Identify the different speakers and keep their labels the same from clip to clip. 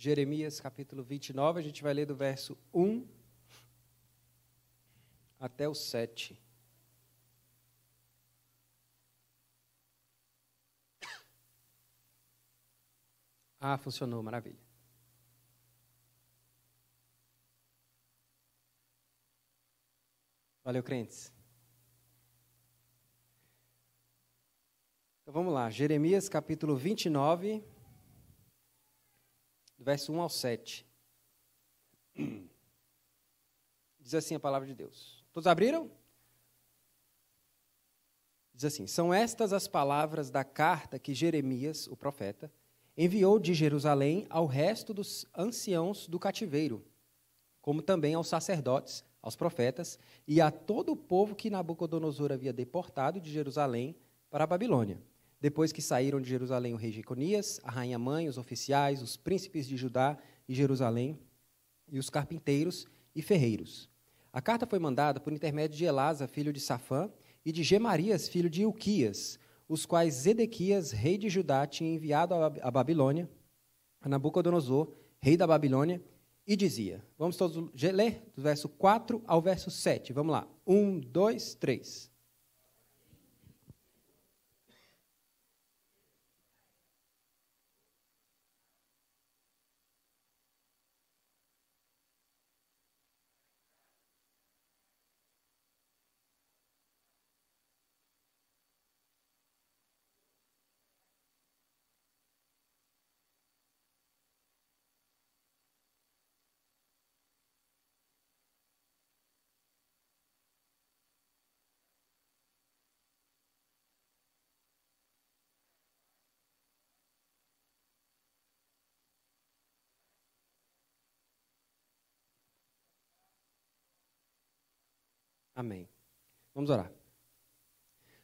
Speaker 1: Jeremias capítulo 29, a gente vai ler do verso 1 até o 7. Ah, funcionou, maravilha. Valeu, crentes. Então vamos lá, Jeremias capítulo 29 verso 1 ao 7. Diz assim a palavra de Deus. Todos abriram? Diz assim: São estas as palavras da carta que Jeremias, o profeta, enviou de Jerusalém ao resto dos anciãos do cativeiro, como também aos sacerdotes, aos profetas e a todo o povo que Nabucodonosor havia deportado de Jerusalém para a Babilônia depois que saíram de Jerusalém o rei Jeconias, a rainha mãe, os oficiais, os príncipes de Judá e Jerusalém, e os carpinteiros e ferreiros. A carta foi mandada por intermédio de Elasa, filho de Safã, e de Gemarias, filho de Ilquias, os quais Zedequias, rei de Judá, tinha enviado à Babilônia, a Nabucodonosor, rei da Babilônia, e dizia: Vamos todos ler do verso 4 ao verso 7. Vamos lá. 1, 2, 3. Amém. Vamos orar.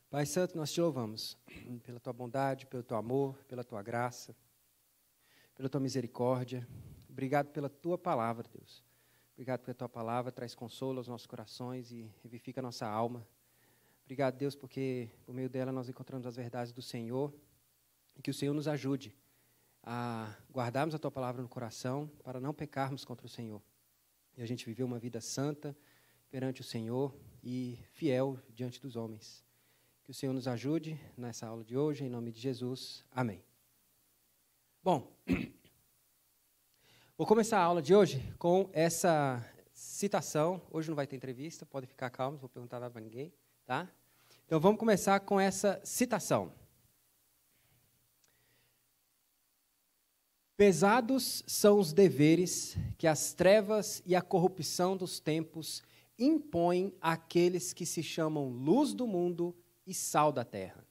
Speaker 1: Pai Santo, nós te louvamos pela tua bondade, pelo teu amor, pela tua graça, pela tua misericórdia. Obrigado pela tua palavra, Deus. Obrigado porque tua palavra traz consolo aos nossos corações e vivifica a nossa alma. Obrigado, Deus, porque por meio dela nós encontramos as verdades do Senhor. E que o Senhor nos ajude a guardarmos a tua palavra no coração para não pecarmos contra o Senhor. E a gente viver uma vida santa perante o Senhor e fiel diante dos homens. Que o Senhor nos ajude nessa aula de hoje, em nome de Jesus. Amém. Bom, vou começar a aula de hoje com essa citação. Hoje não vai ter entrevista, podem ficar calmos, vou perguntar nada para ninguém, tá? Então vamos começar com essa citação. Pesados são os deveres que as trevas e a corrupção dos tempos impõe àqueles que se chamam luz do mundo e sal da terra.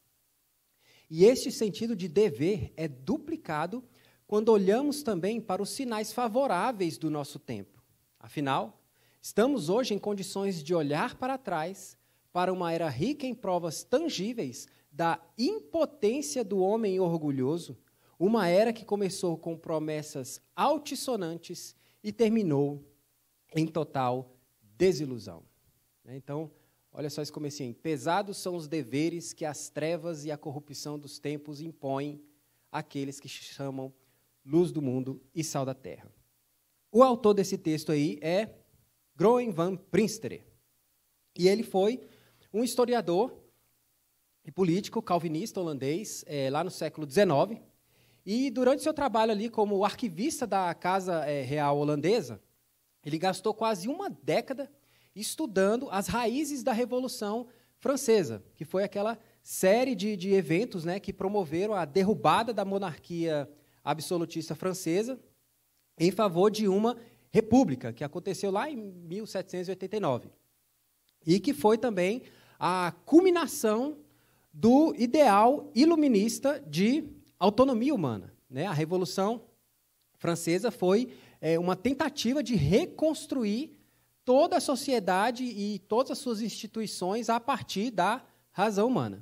Speaker 1: E este sentido de dever é duplicado quando olhamos também para os sinais favoráveis do nosso tempo. Afinal, estamos hoje em condições de olhar para trás para uma era rica em provas tangíveis da impotência do homem orgulhoso, uma era que começou com promessas altissonantes e terminou em total desilusão. Né? Então, olha só esse comecinho. Pesados são os deveres que as trevas e a corrupção dos tempos impõem àqueles que chamam luz do mundo e sal da terra. O autor desse texto aí é Groen van Prinster. E ele foi um historiador e político calvinista holandês, é, lá no século XIX. E durante seu trabalho ali como arquivista da Casa é, Real Holandesa, ele gastou quase uma década estudando as raízes da Revolução Francesa, que foi aquela série de, de eventos né, que promoveram a derrubada da monarquia absolutista francesa em favor de uma república, que aconteceu lá em 1789. E que foi também a culminação do ideal iluminista de autonomia humana. Né? A Revolução Francesa foi é, uma tentativa de reconstruir toda a sociedade e todas as suas instituições a partir da razão humana.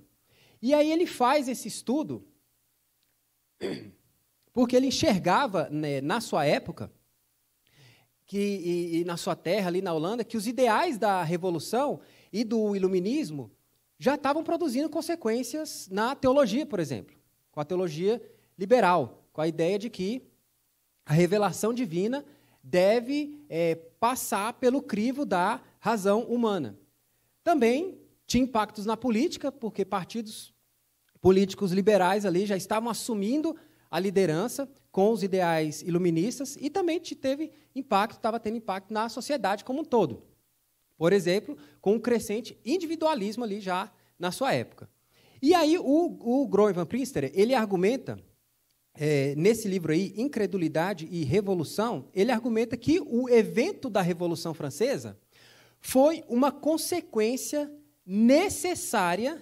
Speaker 1: E aí ele faz esse estudo porque ele enxergava né, na sua época que, e, e, na sua terra ali na Holanda que os ideais da revolução e do iluminismo já estavam produzindo consequências na teologia, por exemplo, com a teologia liberal, com a ideia de que a revelação divina deve é, passar pelo crivo da razão humana. Também tinha impactos na política, porque partidos políticos liberais ali já estavam assumindo a liderança com os ideais iluministas e também teve impacto, estava tendo impacto na sociedade como um todo. Por exemplo, com um crescente individualismo ali já na sua época. E aí o, o Van Prinster, ele argumenta é, nesse livro aí, Incredulidade e Revolução, ele argumenta que o evento da Revolução Francesa foi uma consequência necessária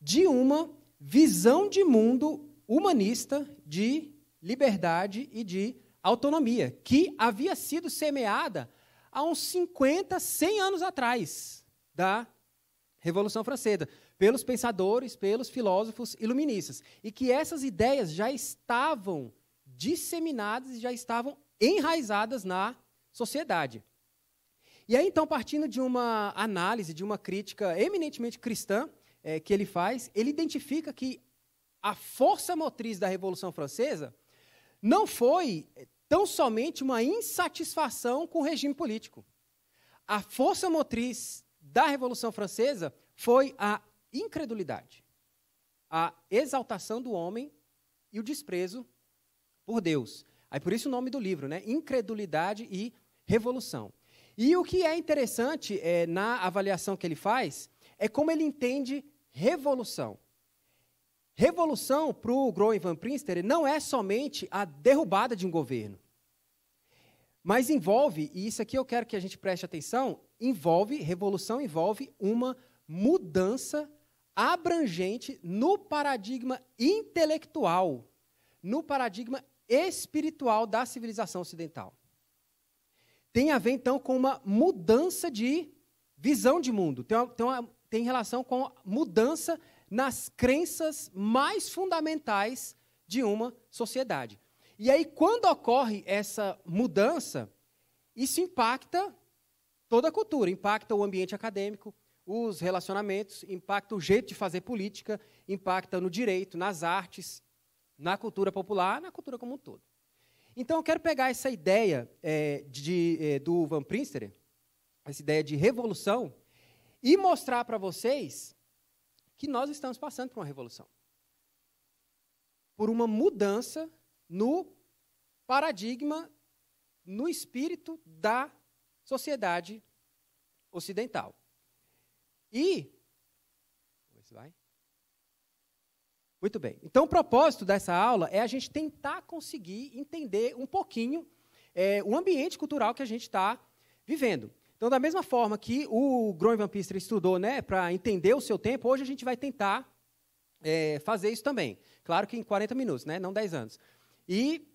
Speaker 1: de uma visão de mundo humanista de liberdade e de autonomia, que havia sido semeada há uns 50, 100 anos atrás da Revolução Francesa pelos pensadores, pelos filósofos iluministas, e que essas ideias já estavam disseminadas e já estavam enraizadas na sociedade. E aí, então, partindo de uma análise, de uma crítica eminentemente cristã é, que ele faz, ele identifica que a força motriz da Revolução Francesa não foi eh, tão somente uma insatisfação com o regime político. A força motriz da Revolução Francesa foi a incredulidade, a exaltação do homem e o desprezo por Deus. Aí por isso o nome do livro, né? Incredulidade e Revolução. E o que é interessante é, na avaliação que ele faz é como ele entende revolução. Revolução para o Groen Van Prinster não é somente a derrubada de um governo, mas envolve, e isso aqui eu quero que a gente preste atenção, envolve, revolução envolve uma mudança abrangente no paradigma intelectual, no paradigma espiritual da civilização ocidental. Tem a ver, então, com uma mudança de visão de mundo, tem, uma, tem, uma, tem relação com mudança nas crenças mais fundamentais de uma sociedade. E aí, quando ocorre essa mudança, isso impacta toda a cultura, impacta o ambiente acadêmico, os relacionamentos, impacta o jeito de fazer política, impacta no direito, nas artes, na cultura popular, na cultura como um todo. Então, eu quero pegar essa ideia é, de, é, do Van Prinsterer, essa ideia de revolução, e mostrar para vocês que nós estamos passando por uma revolução. Por uma mudança no paradigma, no espírito da sociedade ocidental. E. Vamos vai. Muito bem. Então, o propósito dessa aula é a gente tentar conseguir entender um pouquinho é, o ambiente cultural que a gente está vivendo. Então, da mesma forma que o Groen Van Pister estudou né, para entender o seu tempo, hoje a gente vai tentar é, fazer isso também. Claro que em 40 minutos, né, não 10 anos. E,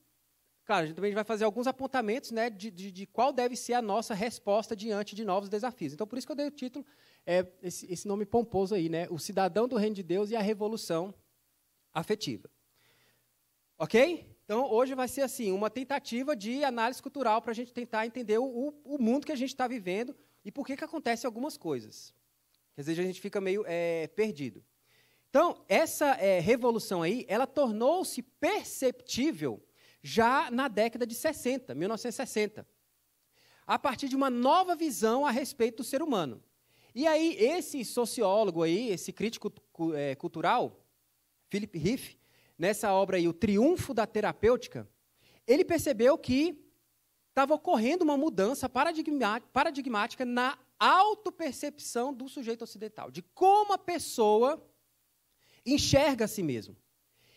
Speaker 1: claro, a gente também vai fazer alguns apontamentos né, de, de, de qual deve ser a nossa resposta diante de novos desafios. Então, por isso que eu dei o título é esse, esse nome pomposo aí, né? O cidadão do reino de Deus e a revolução afetiva. Ok? Então, hoje vai ser assim, uma tentativa de análise cultural para a gente tentar entender o, o, mundo que a gente está vivendo e por que, que acontecem algumas coisas. Às vezes a gente fica meio é, perdido. Então, essa é, revolução aí, ela tornou-se perceptível já na década de 60, 1960, a partir de uma nova visão a respeito do ser humano. E aí, esse sociólogo aí, esse crítico é, cultural, Philip Riff, nessa obra aí, O Triunfo da Terapêutica, ele percebeu que estava ocorrendo uma mudança paradigmática na autopercepção do sujeito ocidental, de como a pessoa enxerga a si mesmo.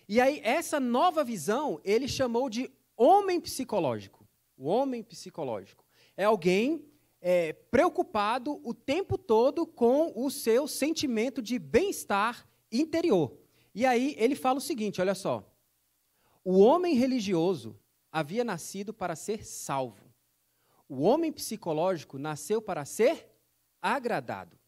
Speaker 1: E aí, essa nova visão, ele chamou de homem psicológico. O homem psicológico. É alguém é, preocupado o tempo todo com o seu sentimento de bem-estar interior. E aí ele fala o seguinte: olha só. O homem religioso havia nascido para ser salvo. O homem psicológico nasceu para ser agradado.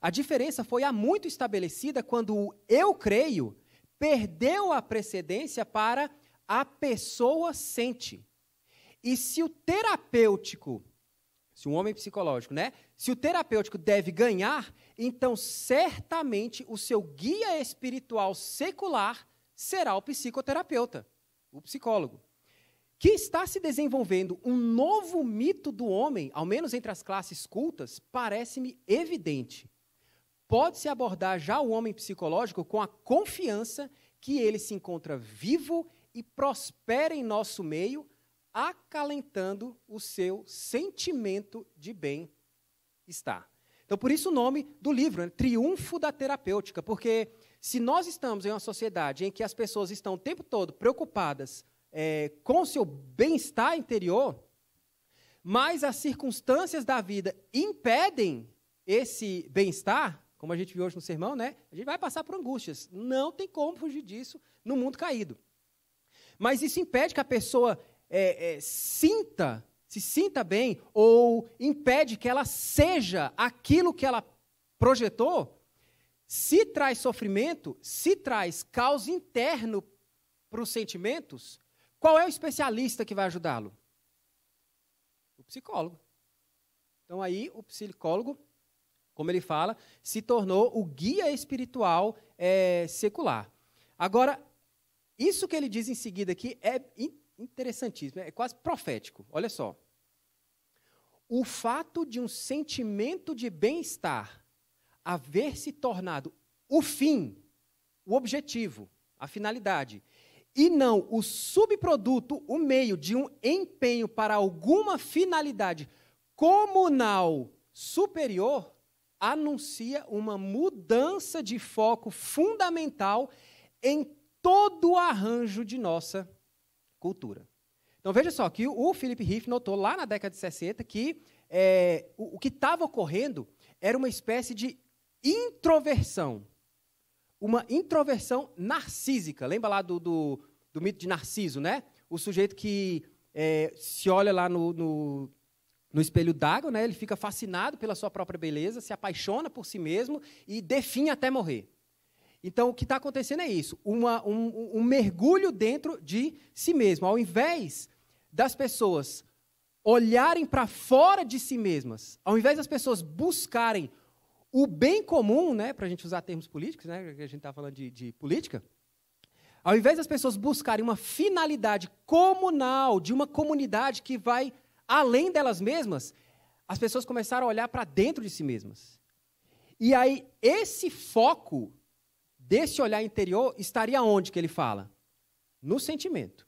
Speaker 1: A diferença foi há muito estabelecida quando o eu creio perdeu a precedência para a pessoa sente. E se o terapêutico se um homem psicológico, né? Se o terapêutico deve ganhar, então certamente o seu guia espiritual secular será o psicoterapeuta, o psicólogo. Que está se desenvolvendo um novo mito do homem, ao menos entre as classes cultas, parece-me evidente. Pode-se abordar já o homem psicológico com a confiança que ele se encontra vivo e prospera em nosso meio, acalentando o seu sentimento de bem-estar. Então, por isso o nome do livro, né? Triunfo da Terapêutica, porque se nós estamos em uma sociedade em que as pessoas estão o tempo todo preocupadas é, com o seu bem-estar interior, mas as circunstâncias da vida impedem esse bem-estar, como a gente viu hoje no sermão, né? A gente vai passar por angústias. Não tem como fugir disso no mundo caído. Mas isso impede que a pessoa é, é, sinta, se sinta bem, ou impede que ela seja aquilo que ela projetou, se traz sofrimento, se traz caos interno para os sentimentos, qual é o especialista que vai ajudá-lo? O psicólogo. Então aí o psicólogo, como ele fala, se tornou o guia espiritual é, secular. Agora, isso que ele diz em seguida aqui é interessantíssimo, é quase profético. Olha só. O fato de um sentimento de bem-estar haver se tornado o fim, o objetivo, a finalidade, e não o subproduto, o meio de um empenho para alguma finalidade comunal superior, anuncia uma mudança de foco fundamental em todo o arranjo de nossa cultura. Então veja só que o Philip Riff notou lá na década de 60 que é, o, o que estava ocorrendo era uma espécie de introversão. Uma introversão narcísica. Lembra lá do, do, do mito de Narciso, né? O sujeito que é, se olha lá no, no, no espelho d'água, né? ele fica fascinado pela sua própria beleza, se apaixona por si mesmo e definha até morrer. Então, o que está acontecendo é isso: uma, um, um mergulho dentro de si mesmo. Ao invés das pessoas olharem para fora de si mesmas, ao invés das pessoas buscarem o bem comum, né, para a gente usar termos políticos, né, que a gente está falando de, de, política, ao invés das pessoas buscarem uma finalidade comunal de uma comunidade que vai além delas mesmas, as pessoas começaram a olhar para dentro de si mesmas. E aí esse foco desse olhar interior estaria onde que ele fala? No sentimento.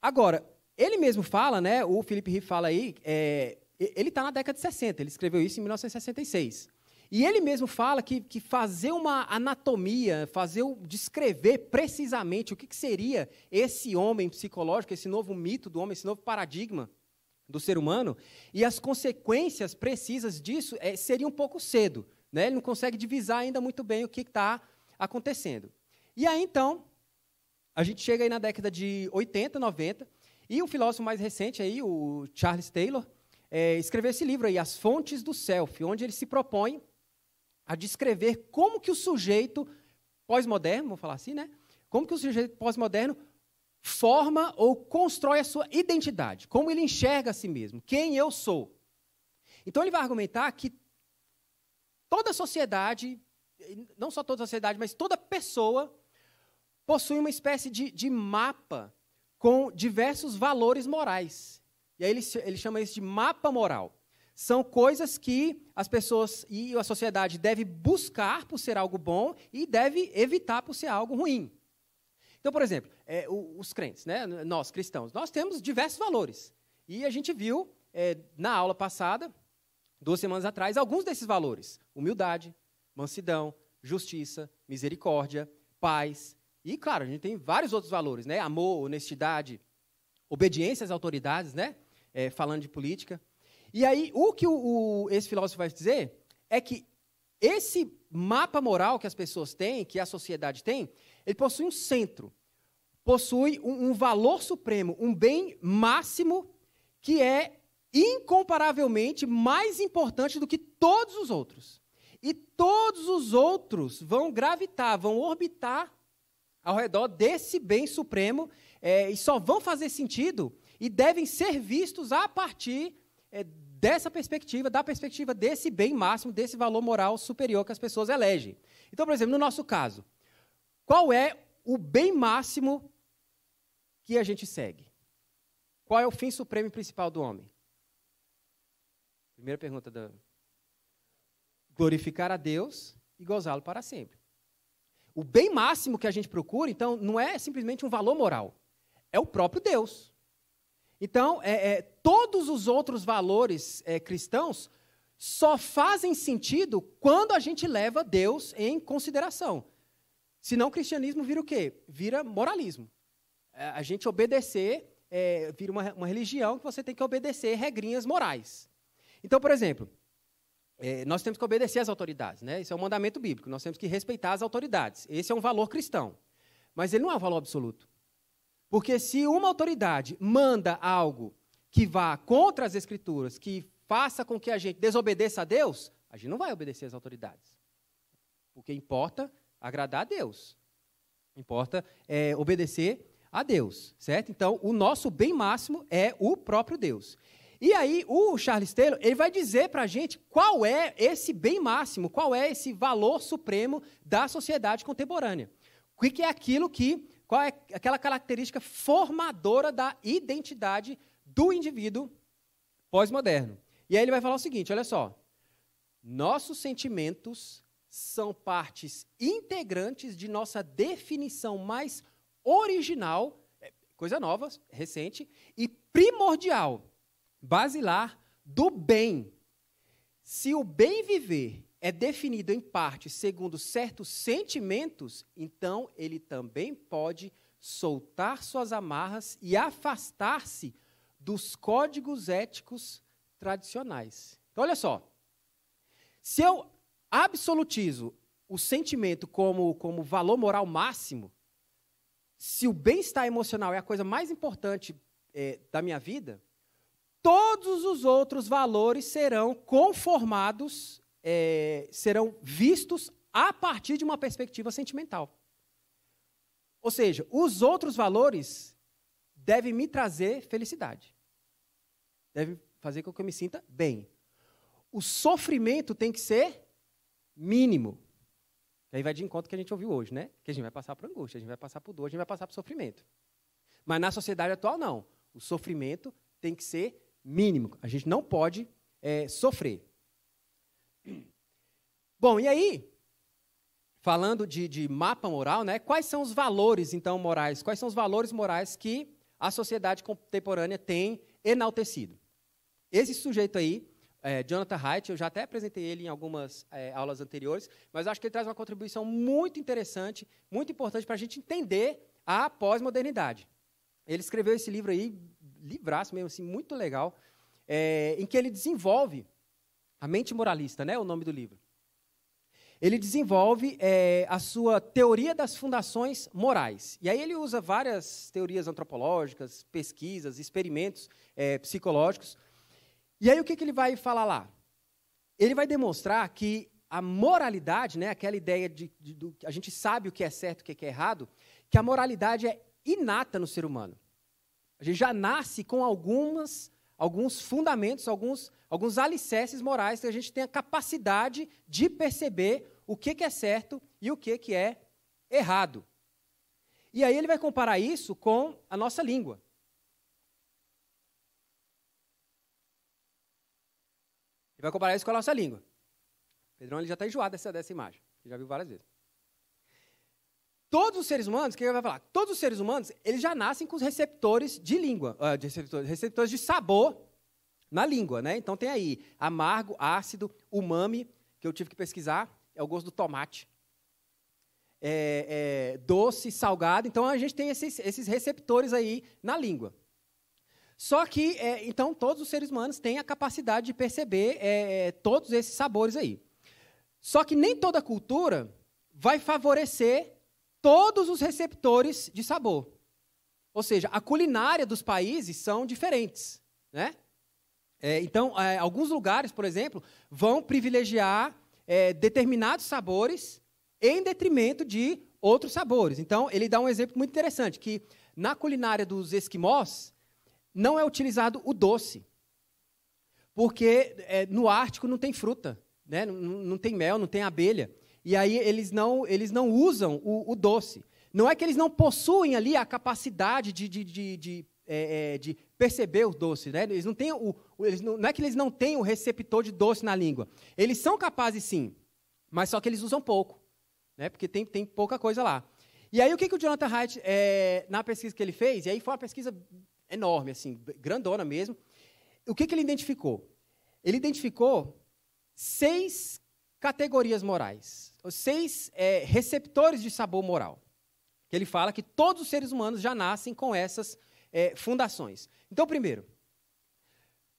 Speaker 1: Agora, ele mesmo fala, né? O Felipe Riff fala aí, é, ele está na década de 60, ele escreveu isso em 1966. E ele mesmo fala que, que fazer uma anatomia, fazer descrever precisamente o que, que seria esse homem psicológico, esse novo mito do homem, esse novo paradigma do ser humano, e as consequências precisas disso é, seria um pouco cedo. Né? Ele não consegue divisar ainda muito bem o que está acontecendo. E aí, então, a gente chega aí na década de 80, 90, e o filósofo mais recente, aí, o Charles Taylor, é, escreveu esse livro aí, As Fontes do Self, onde ele se propõe a descrever como que o sujeito pós-moderno, vou falar assim, né? Como que o sujeito pós-moderno forma ou constrói a sua identidade, como ele enxerga a si mesmo, quem eu sou. Então ele vai argumentar que toda sociedade, não só toda sociedade, mas toda pessoa possui uma espécie de, de mapa com diversos valores morais. E aí ele, ele chama isso de mapa moral. São coisas que as pessoas e a sociedade deve buscar por ser algo bom e deve evitar por ser algo ruim. Então, por exemplo, é, os crentes, né, nós cristãos, nós temos diversos valores. E a gente viu é, na aula passada duas semanas atrás, alguns desses valores: humildade, mansidão, justiça, misericórdia, paz. E, claro, a gente tem vários outros valores, né? Amor, honestidade, obediência às autoridades, né? É, falando de política. E aí, o que o, o, esse filósofo vai dizer é que esse mapa moral que as pessoas têm, que a sociedade tem, ele possui um centro, possui um, um valor supremo, um bem máximo, que é incomparavelmente mais importante do que todos os outros. E todos os outros vão gravitar, vão orbitar ao redor desse bem supremo é, e só vão fazer sentido e devem ser vistos a partir é, dessa perspectiva, da perspectiva desse bem máximo, desse valor moral superior que as pessoas elegem. Então, por exemplo, no nosso caso, qual é o bem máximo que a gente segue? Qual é o fim supremo e principal do homem? Primeira pergunta da glorificar a Deus e gozá-lo para sempre. O bem máximo que a gente procura, então, não é simplesmente um valor moral, é o próprio Deus. Então, é, é, todos os outros valores é, cristãos só fazem sentido quando a gente leva Deus em consideração. Senão, o cristianismo vira o quê? Vira moralismo. É, a gente obedecer é, vira uma, uma religião que você tem que obedecer regrinhas morais. Então, por exemplo, é, nós temos que obedecer às autoridades, né? Isso é um mandamento bíblico. Nós temos que respeitar as autoridades. Esse é um valor cristão. Mas ele não é um valor absoluto. Porque se uma autoridade manda algo que vá contra as escrituras, que faça com que a gente desobedeça a Deus, a gente não vai obedecer às autoridades. Porque importa agradar a Deus. Importa é, obedecer a Deus, certo? Então, o nosso bem máximo é o próprio Deus. E aí o Charles Taylor ele vai dizer para a gente qual é esse bem máximo, qual é esse valor supremo da sociedade contemporânea. O que é aquilo que, qual é aquela característica formadora da identidade do indivíduo pós-moderno. E aí ele vai falar o seguinte, olha só. Nossos sentimentos são partes integrantes de nossa definição mais original, é, coisa nova, recente, e primordial basilar do bem. Se o bem viver é definido em parte segundo certos sentimentos, então ele também pode soltar suas amarras e afastar-se dos códigos éticos tradicionais. Então, olha só. Se eu absolutizo o sentimento como, como valor moral máximo, se o bem-estar emocional é a coisa mais importante é, da minha vida, todos os outros valores serão conformados, é, serão vistos a partir de uma perspectiva sentimental. Ou seja, os outros valores devem me trazer felicidade, devem fazer com que eu me sinta bem. O sofrimento tem que ser mínimo. Aí vai de encontro que a gente ouviu hoje, né? Que a gente vai passar por angústia, a gente vai passar por dor, a gente vai passar por sofrimento. Mas na sociedade atual, não. O sofrimento tem que ser mínimo. A gente não pode é, sofrer. Bom, e aí, falando de, de, mapa moral, né, quais são os valores, então, morais? Quais são os valores morais que a sociedade contemporânea tem enaltecido? Esse sujeito aí, é, Jonathan Haidt, eu já até apresentei ele em algumas é, aulas anteriores, mas acho que ele traz uma contribuição muito interessante, muito importante para a gente entender a pós-modernidade. Ele escreveu esse livro aí livraço mesmo, assim, muito legal, é, em que ele desenvolve a mente moralista, né? O nome do livro. Ele desenvolve é, a sua teoria das fundações morais. E aí ele usa várias teorias antropológicas, pesquisas, experimentos é, psicológicos. E aí o que, que ele vai falar lá? Ele vai demonstrar que a moralidade, né, aquela ideia de, de, de a gente sabe o que é certo e o que é errado, que a moralidade é inata no ser humano. A gente já nasce com algumas, alguns fundamentos, alguns, alguns alicerces morais que a gente tem a capacidade de perceber o que, que é certo e o que, que é errado. E aí ele vai comparar isso com a nossa língua. Ele vai comparar isso com a nossa língua. Pedrão ele já está enjoado dessa, dessa imagem, ele já viu várias vezes. Todos os seres humanos, quem vai falar? Todos os seres humanos, eles já nascem com os receptores de língua, ah, de receptores, receptores de sabor na língua, né? Então tem aí amargo, ácido, umami, que eu tive que pesquisar, é o gosto do tomate. É, é, doce, salgado. Então a gente tem esses, esses receptores aí na língua. Só que, é, então, todos os seres humanos têm a capacidade de perceber é, é, todos esses sabores aí. Só que nem toda cultura vai favorecer todos os receptores de sabor. Ou seja, a culinária dos países são diferentes, né? É, então, é, alguns lugares, por exemplo, vão privilegiar é, determinados sabores em detrimento de outros sabores. Então, ele dá um exemplo muito interessante, que na culinária dos esquimós não é utilizado o doce, porque é, no Ártico não tem fruta, né? não, não tem mel, não tem abelha. E aí eles não, eles não usam o, o doce. Não é que eles não possuem ali a capacidade de, de, de, de, é, é de perceber o doce, né? Eles não têm o, eles não, não é que eles não têm o receptor de doce na língua. Eles são capazes sim, mas só que eles usam pouco, né? Porque tem, tem pouca coisa lá. E aí o que, que o Jonathan Haidt, é, na pesquisa que ele fez, e aí foi uma pesquisa enorme, assim, grandona mesmo, o que, que ele identificou? Ele identificou seis categorias morais, os seis é, receptores de sabor moral. Que ele fala que todos os seres humanos já nascem com essas é, fundações. Então, primeiro,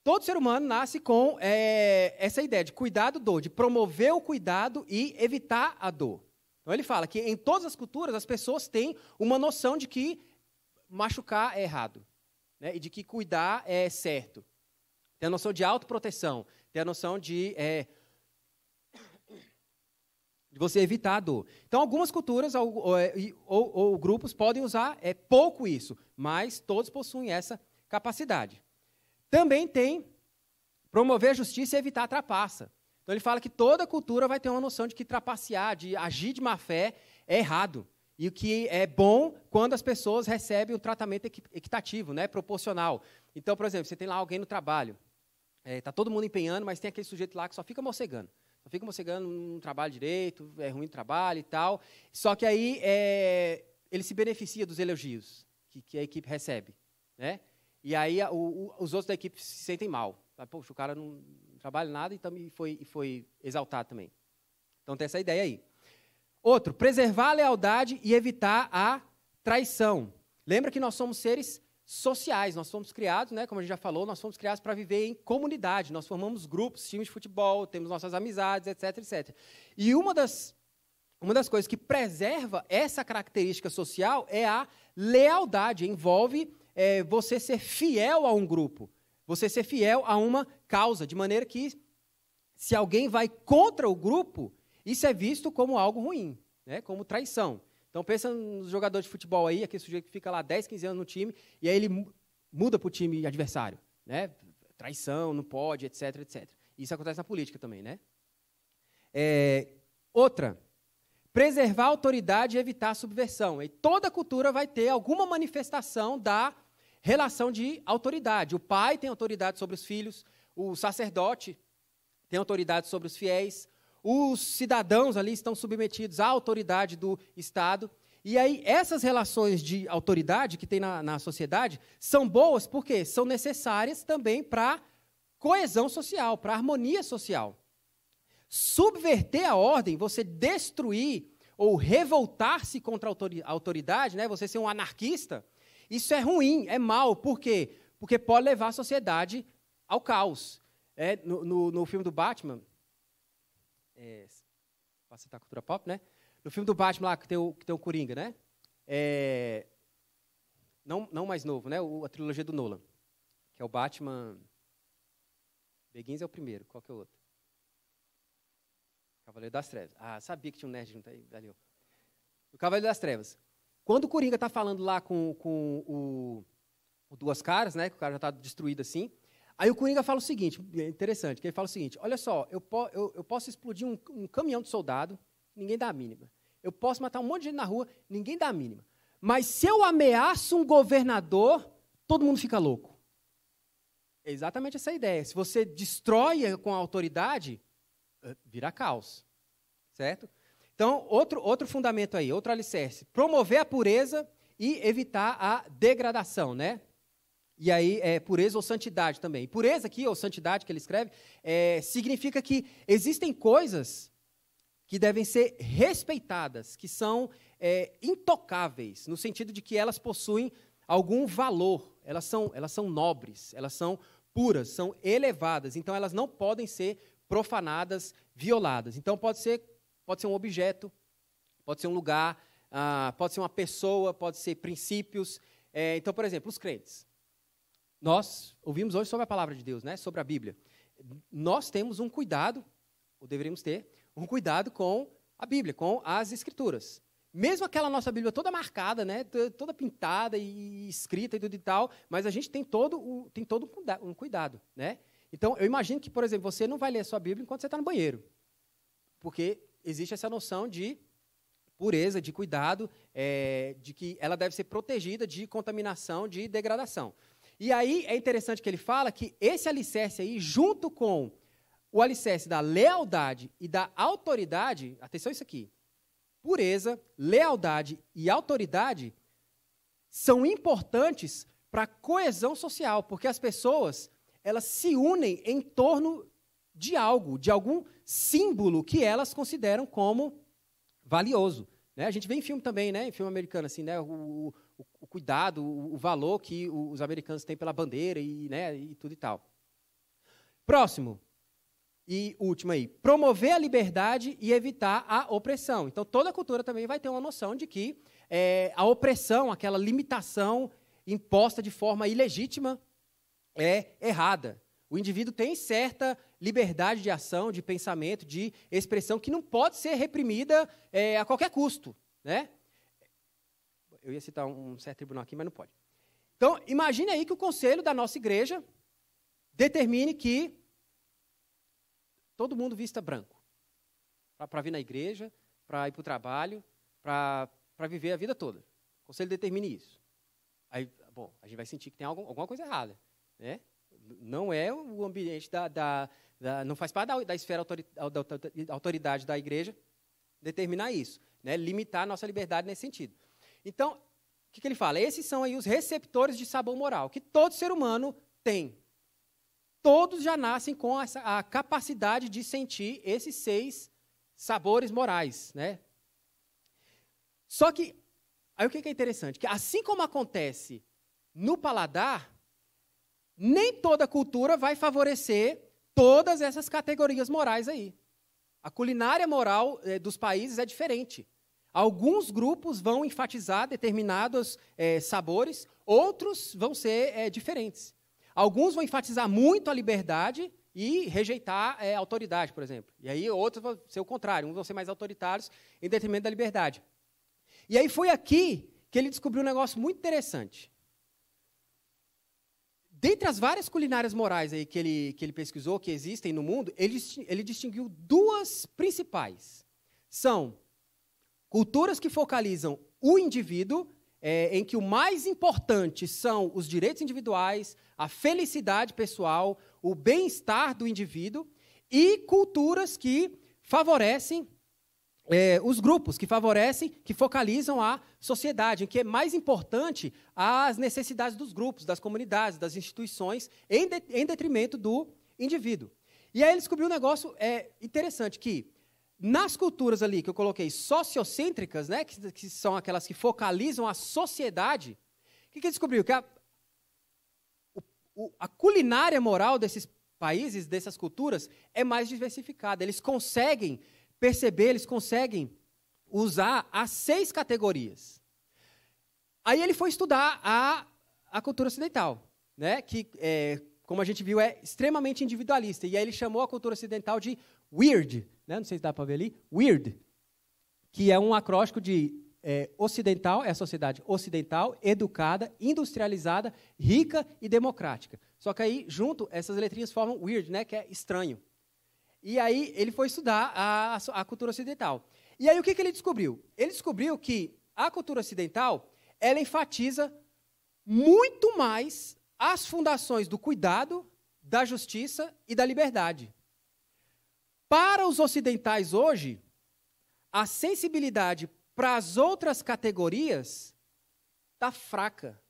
Speaker 1: todo ser humano nasce com é, essa ideia de cuidado dor, de promover o cuidado e evitar a dor. Então ele fala que em todas as culturas as pessoas têm uma noção de que machucar é errado, né? e de que cuidar é certo. Tem a noção de autoproteção, tem a noção de é, de você evitar a dor. Então, algumas culturas ou, é, ou, ou grupos podem usar é pouco isso, mas todos possuem essa capacidade. Também tem promover justiça e evitar trapaça. Então, ele fala que toda cultura vai ter uma noção de que trapacear, de agir de má fé, é errado. E o que é bom quando as pessoas recebem o um tratamento equitativo, né, proporcional. Então, por exemplo, você tem lá alguém no trabalho, está é, tá todo mundo empenhando, mas tem aquele sujeito lá que só fica morcegando. Só fica morcegando, não trabalho direito, é ruim o trabalho e tal. Só que aí é, ele se beneficia dos elogios que, que a equipe recebe. Né? E aí o, os outros da equipe se sentem mal. Poxa, o cara não trabalha nada e também foi, foi exaltado também. Então tem essa ideia aí. Outro, preservar a lealdade e evitar a traição. Lembra que nós somos seres sociais. Nós fomos criados, né, como a gente já falou, nós fomos criados para viver em comunidade. Nós formamos grupos, times de futebol, temos nossas amizades, etc, etc. E uma das uma das coisas que preserva essa característica social é a lealdade. Envolve é, você ser fiel a um grupo, você ser fiel a uma causa, de maneira que se alguém vai contra o grupo, isso é visto como algo ruim, né, como traição. Então pensa nos jogadores de futebol aí, aquele sujeito que fica lá 10, 15 anos no time, e aí ele muda para o time adversário. Né? Traição, não pode, etc, etc. Isso acontece na política também, né? É, outra, preservar a autoridade e evitar a subversão. E toda cultura vai ter alguma manifestação da relação de autoridade. O pai tem autoridade sobre os filhos, o sacerdote tem autoridade sobre os fiéis, os cidadãos ali estão submetidos à autoridade do Estado. E aí, essas relações de autoridade que tem na, na sociedade são boas porque são necessárias também para coesão social, para harmonia social. Subverter a ordem, você destruir ou revoltar-se contra a autoridade, né? você ser um anarquista, isso é ruim, é mal. Por quê? Porque pode levar a sociedade ao caos. É, no, no, no filme do Batman, é, facilitar citar cultura pop, né? No filme do Batman lá, que tem o, que tem o Coringa, né? É, não, não mais novo, né? O, a trilogia do Nolan. Que é o Batman. Begins é o primeiro, qual que é o outro? Cavaleiro das Trevas. Ah, sabia que tinha um nerd junto aí, valeu. O Cavaleiro das Trevas. Quando o Coringa está falando lá com, com o, o Duas Caras, né? Que o cara já está destruído assim. Aí o Coringa fala o seguinte, é interessante, que ele fala o seguinte, olha só, eu, po, eu, eu posso explodir um, um, caminhão de soldado, ninguém dá a mínima. Eu posso matar um monte de gente na rua, ninguém dá a mínima. Mas se eu ameaço um governador, todo mundo fica louco. É exatamente essa ideia. Se você destrói com a autoridade, eh, vira caos. Certo? Então, outro, outro fundamento aí, outro alicerce. Promover a pureza e evitar a degradação, né? E aí, é, pureza ou santidade também. E pureza aqui, ou santidade que ele escreve, é, significa que existem coisas que devem ser respeitadas, que são é, intocáveis, no sentido de que elas possuem algum valor, elas são, elas são nobres, elas são puras, são elevadas, então elas não podem ser profanadas, violadas. Então pode ser, pode ser um objeto, pode ser um lugar, ah, pode ser uma pessoa, pode ser princípios. É, então, por exemplo, os crentes. Nós ouvimos hoje sobre a palavra de Deus, né? sobre a Bíblia. Nós temos um cuidado, ou deveríamos ter, um cuidado com a Bíblia, com as Escrituras. Mesmo aquela nossa Bíblia toda marcada, né? toda pintada e escrita e tudo e tal, mas a gente tem todo, o, tem todo um cuidado. Né? Então, eu imagino que, por exemplo, você não vai ler sua Bíblia enquanto você está no banheiro, porque existe essa noção de pureza, de cuidado, é, de que ela deve ser protegida de contaminação, de degradação. E aí é interessante que ele fala que esse alicerce aí, junto com o alicerce da lealdade e da autoridade, atenção isso aqui, pureza, lealdade e autoridade são importantes para a coesão social, porque as pessoas elas se unem em torno de algo, de algum símbolo que elas consideram como valioso. Né? A gente vê em filme também, né? em filme americano, assim, né? o, o, o cuidado, o, o, valor que os americanos têm pela bandeira e, né, e tudo e tal. Próximo. E último aí, promover a liberdade e evitar a opressão. Então, toda cultura também vai ter uma noção de que é, a opressão, aquela limitação imposta de forma ilegítima, é errada. O indivíduo tem certa liberdade de ação, de pensamento, de expressão, que não pode ser reprimida é, a qualquer custo. Né? eu ia citar um certo tribunal aqui, mas não pode. Então, imagine aí que o conselho da nossa igreja determine que todo mundo vista branco para vir na igreja, para ir para o trabalho, para viver a vida toda. O conselho determine isso. Aí, bom, a gente vai sentir que tem algum, alguma coisa errada, né? Não é o ambiente da, da, da não faz parte da, da esfera autori, da autoridade da igreja determinar isso, né? Limitar a nossa liberdade nesse sentido. Então, o que, que ele fala? Esses são aí os receptores de sabor moral, que todo ser humano tem. Todos já nascem com essa, a capacidade de sentir esses seis sabores morais. Né? Só que, aí o que, que é interessante? Que assim como acontece no paladar, nem toda cultura vai favorecer todas essas categorias morais aí. A culinária moral é, dos países é diferente. Alguns grupos vão enfatizar determinados é, sabores, outros vão ser é, diferentes. Alguns vão enfatizar muito a liberdade e rejeitar é, a autoridade, por exemplo. E aí outros vão ser o contrário, uns vão ser mais autoritários em detrimento da liberdade. E aí foi aqui que ele descobriu um negócio muito interessante. Dentre as várias culinárias morais aí que ele, que ele pesquisou, que existem no mundo, ele, ele distinguiu duas principais. São Culturas que focalizam o indivíduo, é, em que o mais importante são os direitos individuais, a felicidade pessoal, o bem-estar do indivíduo, e culturas que favorecem é, os grupos que favorecem, que focalizam a sociedade, em que é mais importante as necessidades dos grupos, das comunidades, das instituições, em, de, em detrimento do indivíduo. E aí ele descobriu um negócio é, interessante, que nas culturas ali que eu coloquei sociocêntricas, né, que, que são aquelas que focalizam a sociedade, o que, que descobriu? Que a, o, a culinária moral desses países, dessas culturas, é mais diversificada. Eles conseguem perceber, eles conseguem usar as seis categorias. Aí ele foi estudar a, a cultura ocidental, né? que é, como a gente viu, é extremamente individualista. E aí ele chamou a cultura ocidental de weird, né? não sei se dá para ver ali, weird, que é um acróstico de é, ocidental, é a sociedade ocidental, educada, industrializada, rica e democrática. Só que aí, junto, essas letrinhas formam weird, né? que é estranho. E aí ele foi estudar a, a cultura ocidental. E aí o que, que ele descobriu? Ele descobriu que a cultura ocidental ela enfatiza muito mais as fundações do cuidado, da justiça e da liberdade. Para os ocidentais hoje, a sensibilidade para as outras categorias está fraca.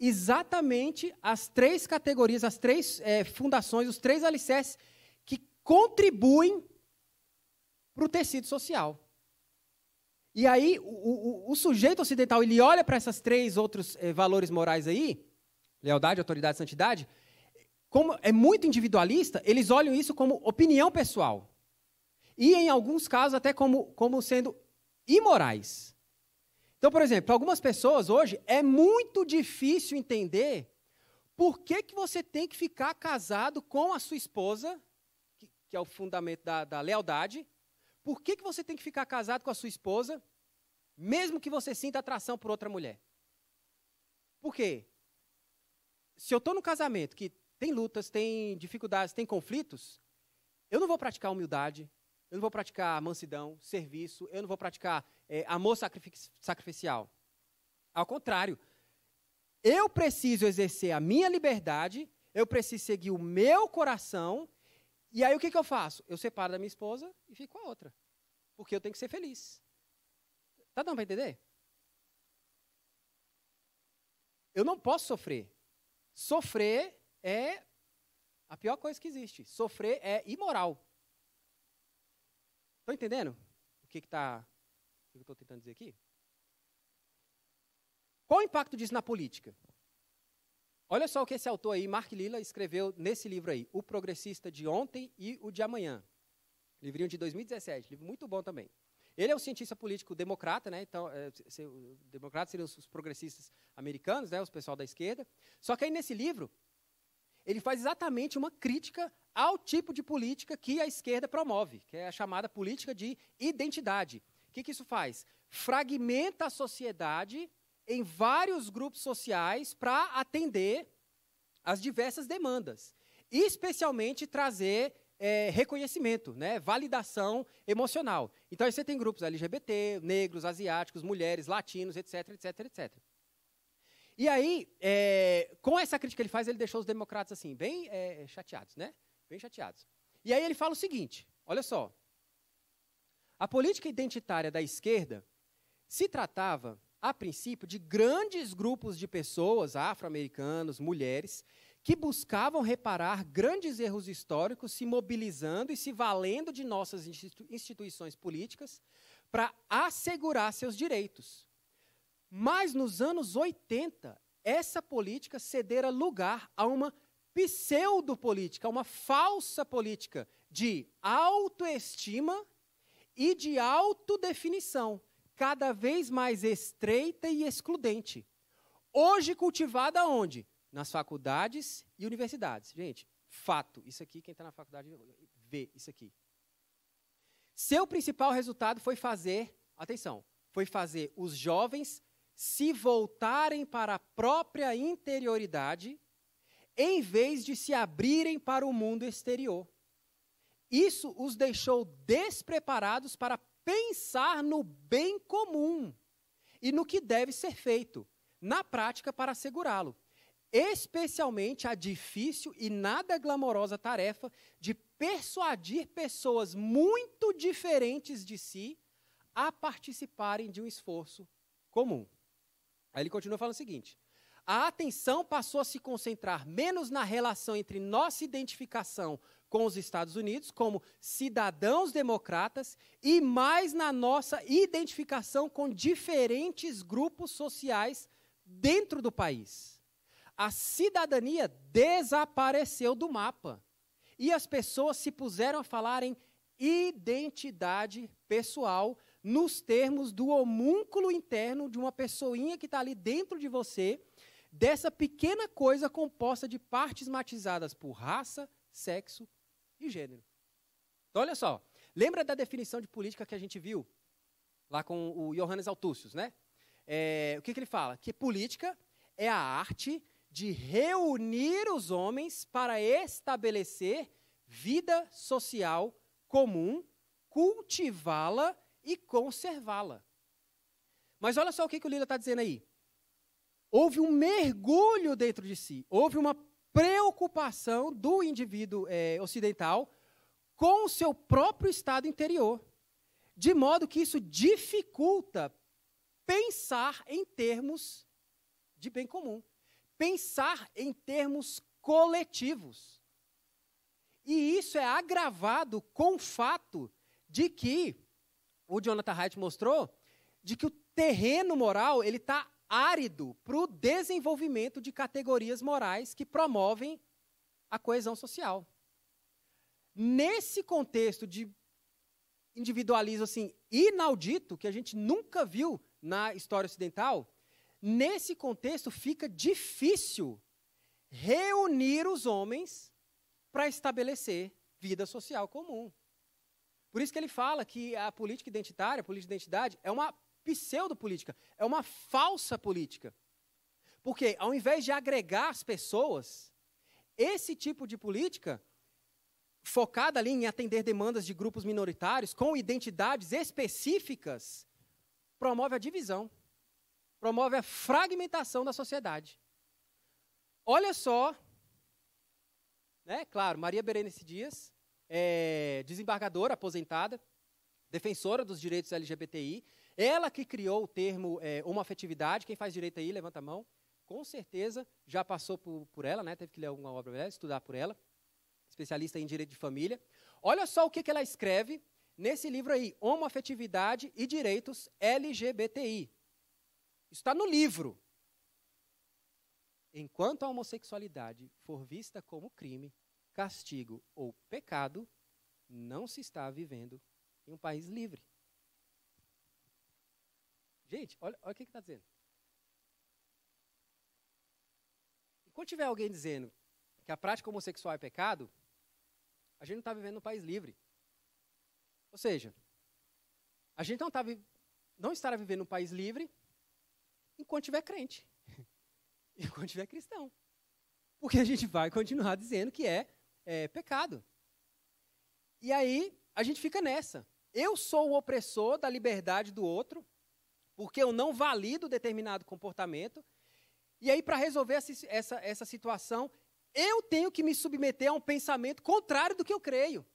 Speaker 1: Exatamente as três categorias, as três é, fundações, os três alicerces que contribuem para o tecido social. E aí, o, o, o sujeito ocidental, ele olha para esses três outros é, valores morais aí, lealdade, autoridade, santidade, como é muito individualista, eles olham isso como opinião pessoal. E, em alguns casos, até como, como sendo imorais. Então, por exemplo, para algumas pessoas hoje é muito difícil entender por que, que você tem que ficar casado com a sua esposa, que, que é o fundamento da, da lealdade. Por que, que você tem que ficar casado com a sua esposa, mesmo que você sinta atração por outra mulher? Por quê? se eu estou num casamento que tem lutas, tem dificuldades, tem conflitos, eu não vou praticar humildade, eu não vou praticar mansidão, serviço, eu não vou praticar é, amor sacrific sacrificial. Ao contrário, eu preciso exercer a minha liberdade, eu preciso seguir o meu coração, e aí o que, que eu faço? Eu separo da minha esposa e fico com a outra. Porque eu tenho que ser feliz. Tá dando para entender? Eu não posso sofrer. Sofrer é a pior coisa que existe. Sofrer é imoral. Estão entendendo o que está. o que eu estou tentando dizer aqui? Qual o impacto disso na política? Olha só o que esse autor aí, Mark Lilla, escreveu nesse livro aí, O Progressista de Ontem e o de Amanhã. Livrinho de 2017, livro muito bom também. Ele é um cientista político democrata, né? Então, é, se, democratas seriam os progressistas americanos, né? Os pessoal da esquerda. Só que aí nesse livro ele faz exatamente uma crítica ao tipo de política que a esquerda promove, que é a chamada política de identidade. O que, que isso faz? Fragmenta a sociedade em vários grupos sociais para atender as diversas demandas, especialmente trazer é, reconhecimento, né? validação emocional. Então aí você tem grupos LGBT, negros, asiáticos, mulheres, latinos, etc, etc, etc. E aí, é, com essa crítica que ele faz, ele deixou os democratas assim, bem é, chateados, né? Bem chateados. E aí ele fala o seguinte: olha só. A política identitária da esquerda se tratava, a princípio, de grandes grupos de pessoas, afro-americanos, mulheres, que buscavam reparar grandes erros históricos, se mobilizando e se valendo de nossas instituições políticas para assegurar seus direitos. Mas nos anos 80, essa política cedera lugar a uma pseudopolítica, uma falsa política de autoestima e de autodefinição, cada vez mais estreita e excludente. Hoje cultivada onde? nas faculdades e universidades. Gente, fato, isso aqui, quem está na faculdade vê isso aqui. Seu principal resultado foi fazer, atenção, foi fazer os jovens se voltarem para a própria interioridade em vez de se abrirem para o mundo exterior. Isso os deixou despreparados para pensar no bem comum e no que deve ser feito, na prática, para assegurá-lo especialmente a difícil e nada glamorosa tarefa de persuadir pessoas muito diferentes de si a participarem de um esforço comum. Aí ele continua falando o seguinte: a atenção passou a se concentrar menos na relação entre nossa identificação com os Estados Unidos como cidadãos democratas e mais na nossa identificação com diferentes grupos sociais dentro do país a cidadania desapareceu do mapa. E as pessoas se puseram a falar em identidade pessoal nos termos do homúnculo interno de uma pessoinha que está ali dentro de você, dessa pequena coisa composta de partes matizadas por raça, sexo e gênero. Então, olha só. Lembra da definição de política que a gente viu lá com o Johannes Althusius, né? É, o que, que ele fala? Que política é a arte de reunir os homens para estabelecer vida social comum, cultivá-la e conservá-la. Mas olha só o que, que o Lila está dizendo aí. Houve um mergulho dentro de si, houve uma preocupação do indivíduo é, ocidental com o seu próprio estado interior, de modo que isso dificulta pensar em termos de bem comum pensar em termos coletivos. E isso é agravado com o fato de que, o Jonathan Haidt mostrou, de que o terreno moral ele está árido para o desenvolvimento de categorias morais que promovem a coesão social. Nesse contexto de individualismo assim inaudito que a gente nunca viu na história ocidental, Nesse contexto, fica difícil reunir os homens para estabelecer vida social comum. Por isso que ele fala que a política identitária, a política de identidade, é uma pseudopolítica, é uma falsa política. Porque, ao invés de agregar as pessoas, esse tipo de política, focada ali em atender demandas de grupos minoritários, com identidades específicas, promove a divisão promove a fragmentação da sociedade. Olha só, né? Claro, Maria Berenice Dias, é, desembargadora aposentada, defensora dos direitos LGBTI, ela que criou o termo é, homoafetividade. Quem faz direito aí, levanta a mão. Com certeza já passou por, por ela, né? Teve que ler alguma obra estudar por ela. Especialista em direito de família. Olha só o que, que ela escreve nesse livro aí, Homoafetividade e Direitos LGBTI. Está no livro. Enquanto a homossexualidade for vista como crime, castigo ou pecado, não se está vivendo em um país livre. Gente, olha, olha o que está dizendo. Enquanto tiver alguém dizendo que a prática homossexual é pecado, a gente não está vivendo um país livre. Ou seja, a gente não, tá, não estará vivendo um país livre enquanto tiver crente, enquanto tiver cristão. Porque a gente vai continuar dizendo que é, é pecado. E aí a gente fica nessa. Eu sou o opressor da liberdade do outro, porque eu não valido determinado comportamento. E aí, para resolver essa, essa, essa situação, eu tenho que me submeter a um pensamento contrário do que eu creio.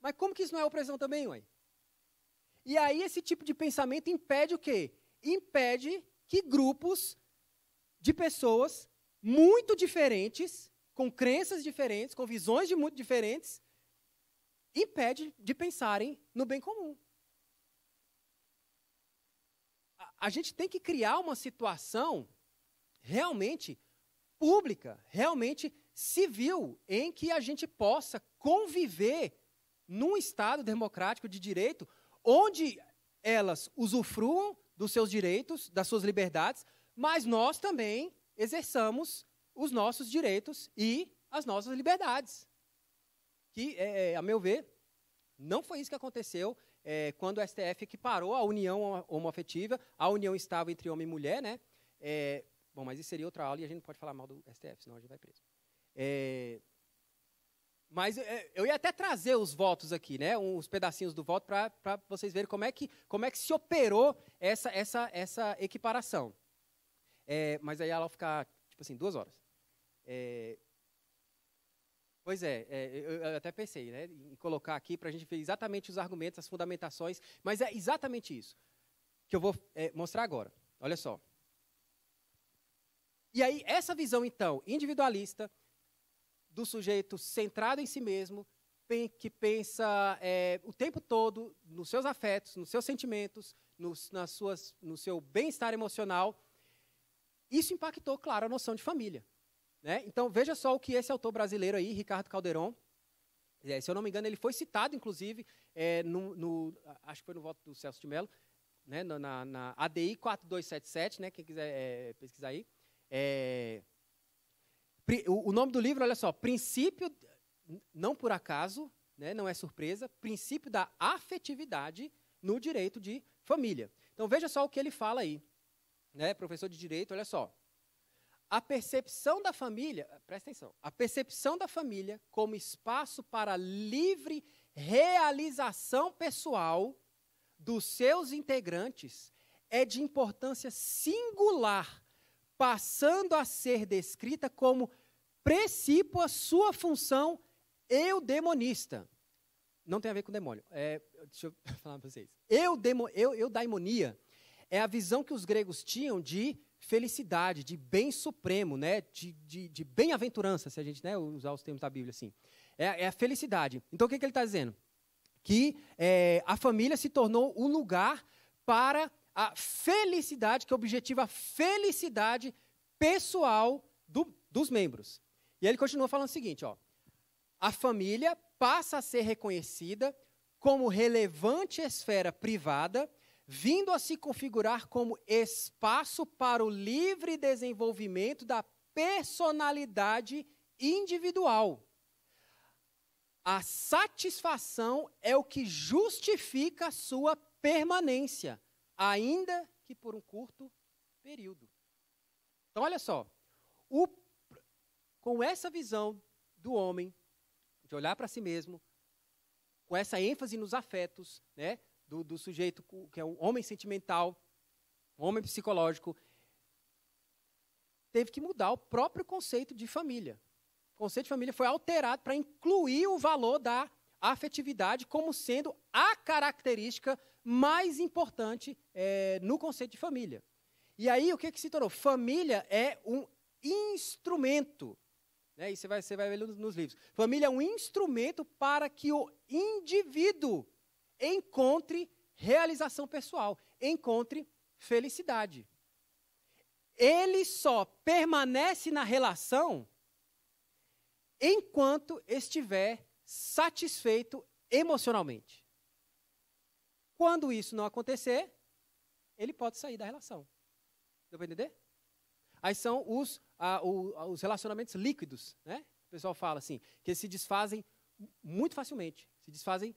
Speaker 1: Mas como que isso não é opressão também, ué? E aí esse tipo de pensamento impede o quê? impede que grupos de pessoas muito diferentes, com crenças diferentes, com visões de muito diferentes, impede de pensarem no bem comum. A, a gente tem que criar uma situação realmente pública, realmente civil, em que a gente possa conviver num Estado democrático de direito, onde elas usufruam dos seus direitos, das suas liberdades, mas nós também exerçamos os nossos direitos e as nossas liberdades. Que, é, é a meu ver, não foi isso que aconteceu é, quando o STF equiparou a união homoafetiva a união estável entre homem e mulher, né? É, bom, mas isso seria outra aula e a gente não pode falar mal do STF, senão a gente vai preso. É, mas é, eu ia até trazer os votos aqui, né? Uns pedacinhos do voto para vocês verem como é que, como é que se operou essa, essa, essa equiparação. É, mas aí ela vai ficar, tipo assim, duas horas. É, pois é, é eu, eu, até pensei né, em colocar aqui para a gente ver exatamente os argumentos, as fundamentações, mas é exatamente isso que eu vou é, mostrar agora. Olha só. E aí, essa visão, então, individualista, do sujeito centrado em si mesmo, que pensa é, o tempo todo nos seus afetos, nos seus sentimentos, nos, nas suas, no seu bem-estar emocional. Isso impactou, claro, a noção de família. Né? Então, veja só o que esse autor brasileiro aí, Ricardo Calderon, é, se eu não me engano, ele foi citado, inclusive, é, no, no, acho que foi no voto do Celso de Mello, né, na, na, ADI 4277, né, quem quiser é, pesquisar aí. É, o nome do livro, olha só, Princípio, não por acaso, né, não é surpresa, Princípio da Afetividade no Direito de Família. Então veja só o que ele fala aí, né, professor de Direito, olha só. A percepção da família, ah, presta atenção, a percepção da família como espaço para livre realização pessoal dos seus integrantes é de importância singular passando a ser descrita como precipua sua função eudemonista. Não tem a ver com demônio. É, deixa eu falar para vocês. eu, eudaimonia é a visão que os gregos tinham de felicidade, de bem supremo, né? de, de, de bem-aventurança, se a gente né, usar os termos da Bíblia assim. É, é a felicidade. Então, o que, que ele está dizendo? Que é, a família se tornou o lugar para a felicidade, que é objetiva a felicidade pessoal do, dos membros. E ele continua falando o seguinte, ó. A família passa a ser reconhecida como relevante esfera privada, vindo a se configurar como espaço para o livre desenvolvimento da personalidade individual. A satisfação é o que justifica a sua permanência ainda que por um curto período. Então, olha só, o, com essa visão do homem, de olhar para si mesmo, com essa ênfase nos afetos, né, do, do sujeito que é um homem sentimental, um homem psicológico, teve que mudar o próprio conceito de família. O conceito de família foi alterado para incluir o valor da afetividade como sendo a característica mais importante é, no conceito de família. E aí, o que, que se tornou? Família é um instrumento. Né? Isso você vai, você vai ver nos, nos livros. Família é um instrumento para que o indivíduo encontre realização pessoal, encontre felicidade. Ele só permanece na relação enquanto estiver satisfeito emocionalmente. Quando isso não acontecer, ele pode sair da relação. Deu para entender? Aí são os, ah, o, os relacionamentos líquidos, né? O pessoal fala assim, que eles se desfazem muito facilmente, se desfazem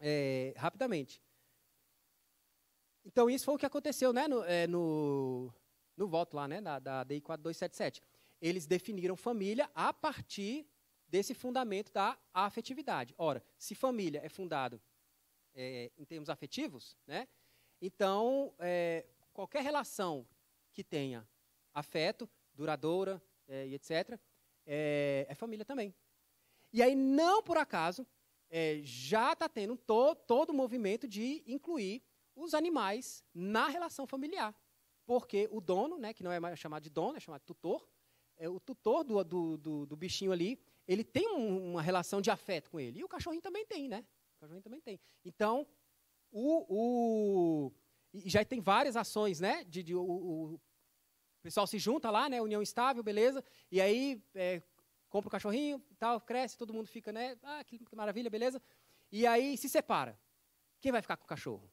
Speaker 1: é, rapidamente. Então, isso foi o que aconteceu né, no, é, no, no voto lá, né, da, da DI 4277. Eles definiram família a partir desse fundamento da afetividade. Ora, se família é fundado é, em termos afetivos, né? Então, é, qualquer relação que tenha afeto, duradoura é, e etc., é, é, família também. E aí, não por acaso, é, já está tendo to, todo o movimento de incluir os animais na relação familiar. Porque o dono, né, que não é chamado de dono, é chamado de tutor, é, o tutor do, do, do, do bichinho ali, ele tem um, uma relação de afeto com ele. E o cachorrinho também tem, né? Cajuína também tem. Então, o, o já tem várias ações, né? De, de o, o, pessoal se junta lá, né? União estável, beleza? E aí é, compra o cachorrinho, tal, cresce, todo mundo fica, né? Ah, que maravilha, beleza? E aí se separa. Quem vai ficar com o cachorro?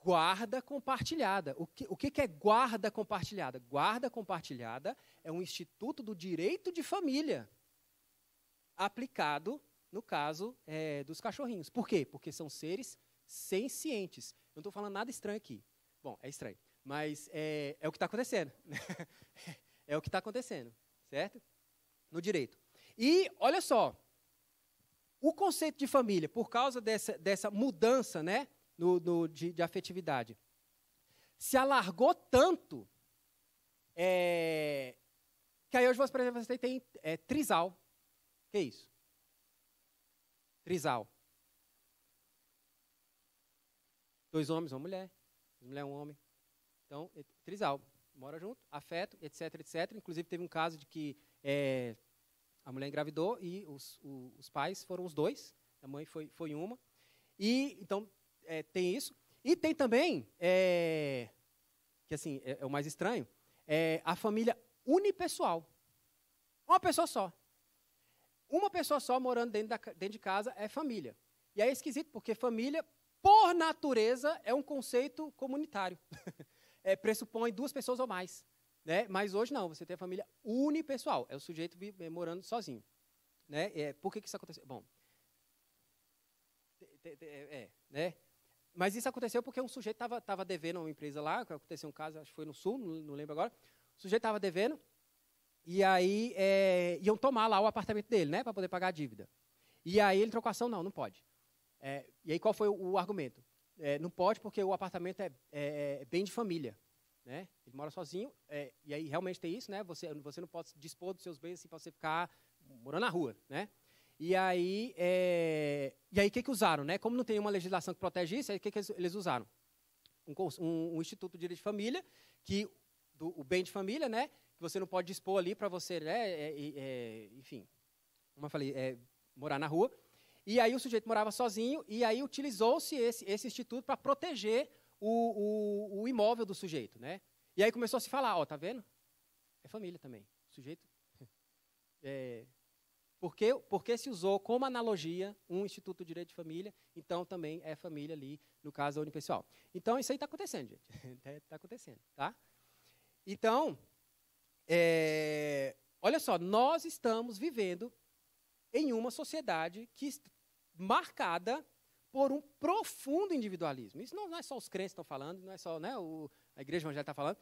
Speaker 1: Guarda compartilhada. O que, o que é guarda compartilhada? Guarda compartilhada é um instituto do direito de família aplicado no caso é, dos cachorrinhos. Por quê? Porque são seres sencientes. Eu não estou falando nada estranho aqui. Bom, é estranho, mas é, é o que está acontecendo. é o que está acontecendo, certo? No direito. E, olha só, o conceito de família, por causa dessa, dessa mudança né, no, no de, de, afetividade, se alargou tanto é, que aí hoje, por exemplo, você tem é, trisal. Que é isso? Trisal. Dois homens, uma mulher. Mulher, um homem. Então, trisal. Mora junto, afeto, etc, etc. Inclusive, teve um caso de que é, a mulher engravidou e os, o, os pais foram os dois. A mãe foi, foi uma. E, então, é, tem isso. E tem também, é, que assim, é, é o mais estranho, é a família unipessoal. Uma pessoa só. Uma pessoa só morando dentro, da, dentro de casa é família. E é esquisito, porque família, por natureza, é um conceito comunitário. é, pressupõe duas pessoas ou mais. Né? Mas hoje não, você tem a família unipessoal, é o sujeito eh, morando sozinho. Né? É, por que, que isso aconteceu? Bom, é, é, né? Mas isso aconteceu porque um sujeito estava devendo a uma empresa lá, aconteceu um caso, acho que foi no Sul, não, não lembro agora. O sujeito estava devendo, e aí é, iam tomar lá o apartamento dele, né, para poder pagar a dívida. E aí ele trocou ação, não, não pode. É, e aí qual foi o, o argumento? É, não pode porque o apartamento é, é, é bem de família, né? Ele mora sozinho é, e aí realmente tem isso, né? Você, você não pode dispor dos seus bens assim para você ficar morando na rua, né? E aí e aí o que que usaram, né? Como não tem uma legislação que protege isso, aí o que que eles, eles usaram? Um, um, um, instituto de direito de família que do, o bem de família, né? que você não pode expor ali para você, né, é, é, é, enfim, como eu falei, é morar na rua. E aí o sujeito morava sozinho, e aí utilizou-se esse, esse instituto para proteger o, o, o, imóvel do sujeito. Né? E aí começou a se falar, ó, tá vendo? É família também. sujeito. É, porque, porque se usou como analogia um Instituto de Direito de Família, então também é família ali, no caso da unipessoal. Então isso aí está acontecendo, gente. Está acontecendo. Tá? Então, é, olha só, nós estamos vivendo em uma sociedade que marcada por um profundo individualismo. Isso não, não é só os crentes que estão falando, não é só né, o, a igreja evangélica está falando.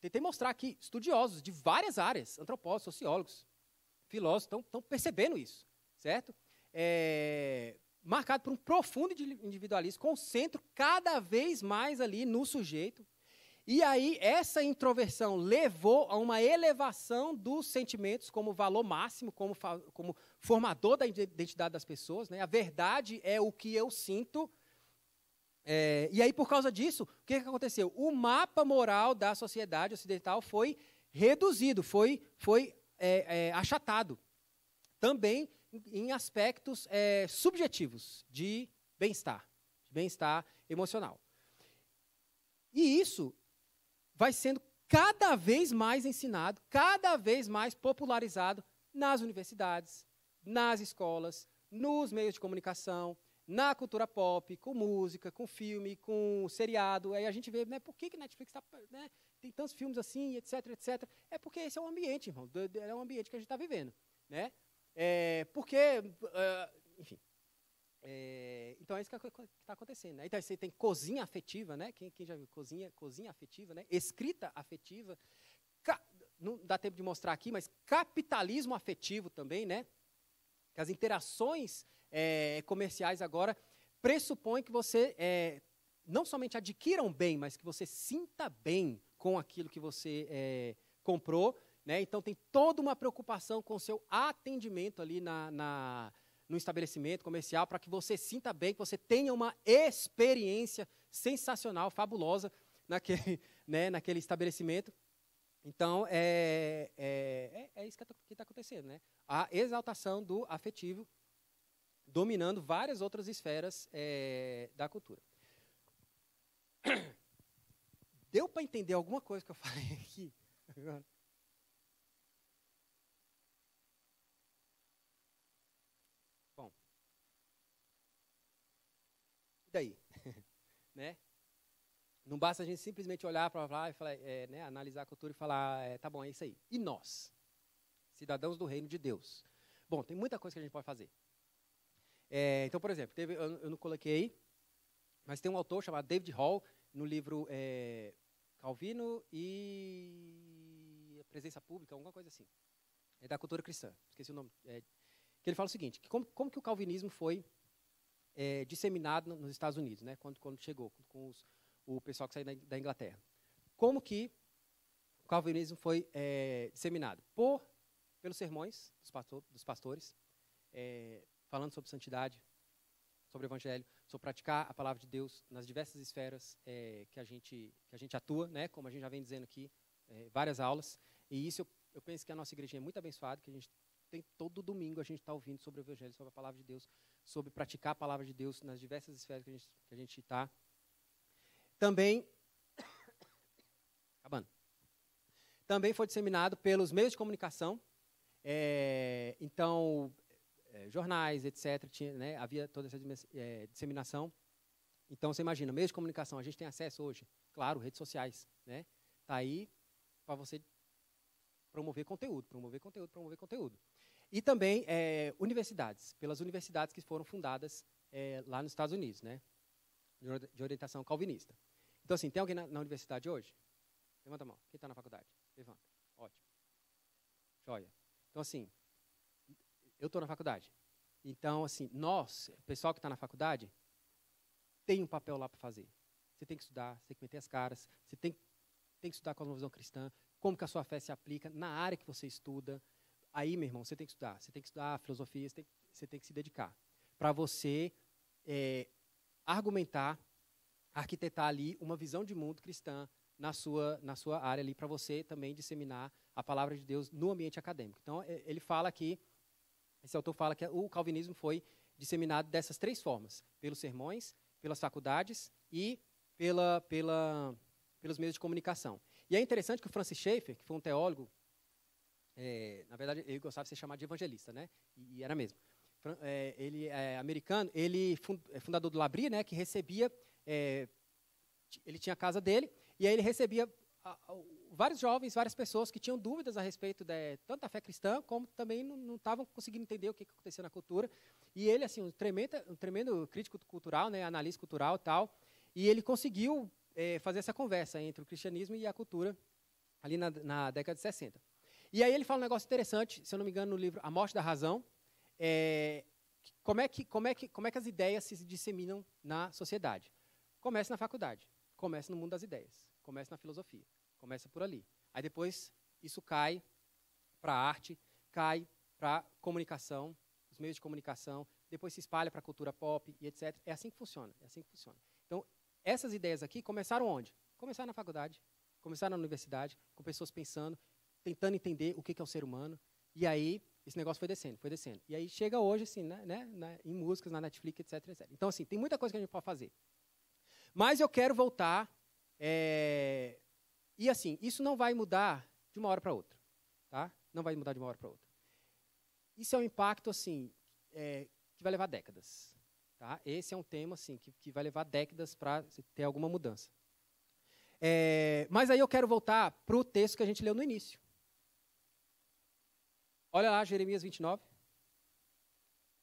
Speaker 1: Tentei mostrar aqui estudiosos de várias áreas, antropólogos, sociólogos, filósofos, estão percebendo isso, certo? É, marcado por um profundo individualismo, com o centro cada vez mais ali no sujeito, e aí, essa introversão levou a uma elevação dos sentimentos como valor máximo, como, como formador da identidade das pessoas. Né? A verdade é o que eu sinto. É, e aí, por causa disso, o que, que aconteceu? O mapa moral da sociedade ocidental foi reduzido, foi, foi é, é, achatado. Também em aspectos é, subjetivos de bem-estar, de bem-estar emocional. E isso vai sendo cada vez mais ensinado, cada vez mais popularizado nas universidades, nas escolas, nos meios de comunicação, na cultura pop, com música, com filme, com seriado. Aí a gente vê, né, por que, que Netflix tá, né, tem tantos filmes assim, etc, etc. É porque esse é o ambiente, irmão. É o ambiente que a gente está vivendo. Né? É, porque, uh, enfim, é, então é isso que está acontecendo. Né? Então você tem cozinha afetiva, né? Quem, quem, já viu cozinha, cozinha afetiva, né? Escrita afetiva, ca, não dá tempo de mostrar aqui, mas capitalismo afetivo também, né? Que as interações é, comerciais agora pressupõem que você é, não somente adquira um bem, mas que você sinta bem com aquilo que você é, comprou, né? Então tem toda uma preocupação com o seu atendimento ali na, na no estabelecimento comercial, para que você sinta bem, que você tenha uma experiência sensacional, fabulosa naquele, né, naquele estabelecimento. Então, é, é, é, é isso que está tá acontecendo. Né? A exaltação do afetivo dominando várias outras esferas é, da cultura. Deu para entender alguma coisa que eu falei aqui? Agora? daí? né? Não basta a gente simplesmente olhar para lá e falar, é, né, analisar a cultura e falar, é, tá bom, é isso aí. E nós, cidadãos do reino de Deus? Bom, tem muita coisa que a gente pode fazer. É, então, por exemplo, teve, eu, eu, não coloquei, mas tem um autor chamado David Hall, no livro é, Calvino e a Presença Pública, alguma coisa assim. É da cultura cristã, esqueci o nome. É, que ele fala o seguinte, que como, como que o calvinismo foi é, disseminado nos Estados Unidos, né, quando, quando chegou, com os, o pessoal que saiu da, Inglaterra. Como que o calvinismo foi é, disseminado? Por, pelos sermões dos, pastor, dos pastores, é, falando sobre santidade, sobre o evangelho, sobre praticar a palavra de Deus nas diversas esferas é, que, a gente, que a gente atua, né, como a gente já vem dizendo aqui, é, várias aulas. E isso eu, eu penso que a nossa igreja é muito abençoada, que a gente tem todo domingo a gente está ouvindo sobre o evangelho, sobre a palavra de Deus, sobre praticar a palavra de Deus nas diversas esferas que a gente está. Também, acabando, também foi disseminado pelos meios de comunicação, é, então, é, jornais, etc., tinha, né, havia toda essa é, disseminação. Então, você imagina, meios de comunicação, a gente tem acesso hoje, claro, redes sociais, né, está aí para você promover conteúdo, promover conteúdo, promover conteúdo. E também é, universidades, pelas universidades que foram fundadas é, lá nos Estados Unidos, né? de orientação calvinista. Então, assim, tem alguém na, na universidade hoje? Levanta a mão. Quem está na faculdade? Levanta. Ótimo. Joia. Então, assim, eu estou na faculdade. Então, assim, nós, o pessoal que está na faculdade, tem um papel lá para fazer. Você tem que estudar, você tem que meter as caras, você tem, tem que estudar com a visão cristã, como que a sua fé se aplica na área que você estuda, Aí, meu irmão, você tem que estudar. Você tem que estudar filosofia, você tem, você tem que se dedicar. Para você é, argumentar, arquitetar ali uma visão de mundo cristã na sua, na sua área ali, para você também disseminar a palavra de Deus no ambiente acadêmico. Então, é, ele fala aqui, esse autor fala que o calvinismo foi disseminado dessas três formas: pelos sermões, pelas faculdades e pela, pela, pelos meios de comunicação. E é interessante que o Francis Schaeffer, que foi um teólogo é, na verdade, ele gostava de ser chamado de evangelista, né? E, e era mesmo. É, ele é americano, ele é fundador do Labri, né? Que recebia, é, ele tinha a casa dele e aí ele recebia a, a, vários jovens, várias pessoas que tinham dúvidas a respeito de tanto da fé cristã como também não estavam conseguindo entender o que, que acontecia na cultura. E ele, assim, um tremendo, um tremendo crítico cultural, né? Analista cultural, tal. E ele conseguiu é, fazer essa conversa entre o cristianismo e a cultura ali na, na década de 60. E aí ele fala um negócio interessante, se eu não me engano, no livro A Morte da Razão, é, como, é que, como, é que, como é que as ideias se disseminam na sociedade. Começa na faculdade, começa no mundo das ideias, começa na filosofia, começa por ali. Aí depois isso cai para a arte, cai para a comunicação, os meios de comunicação, depois se espalha para a cultura pop e etc. É assim que funciona, é assim que funciona. Então, essas ideias aqui começaram onde? Começaram na faculdade, começaram na universidade, com pessoas pensando, tentando entender o que, é o ser humano. E aí, esse negócio foi descendo, foi descendo. E aí chega hoje, assim, né, né, né em músicas, na Netflix, etc, etc. Então, assim, tem muita coisa que a gente pode fazer. Mas eu quero voltar. É... E, assim, isso não vai mudar de uma hora para outra. Tá? Não vai mudar de uma hora para outra. Isso é um impacto, assim, é, que vai levar décadas. Tá? Esse é um tema, assim, que, que vai levar décadas para ter alguma mudança. É... Mas aí eu quero voltar para o texto que a gente leu no início. Olha lá Jeremias 29.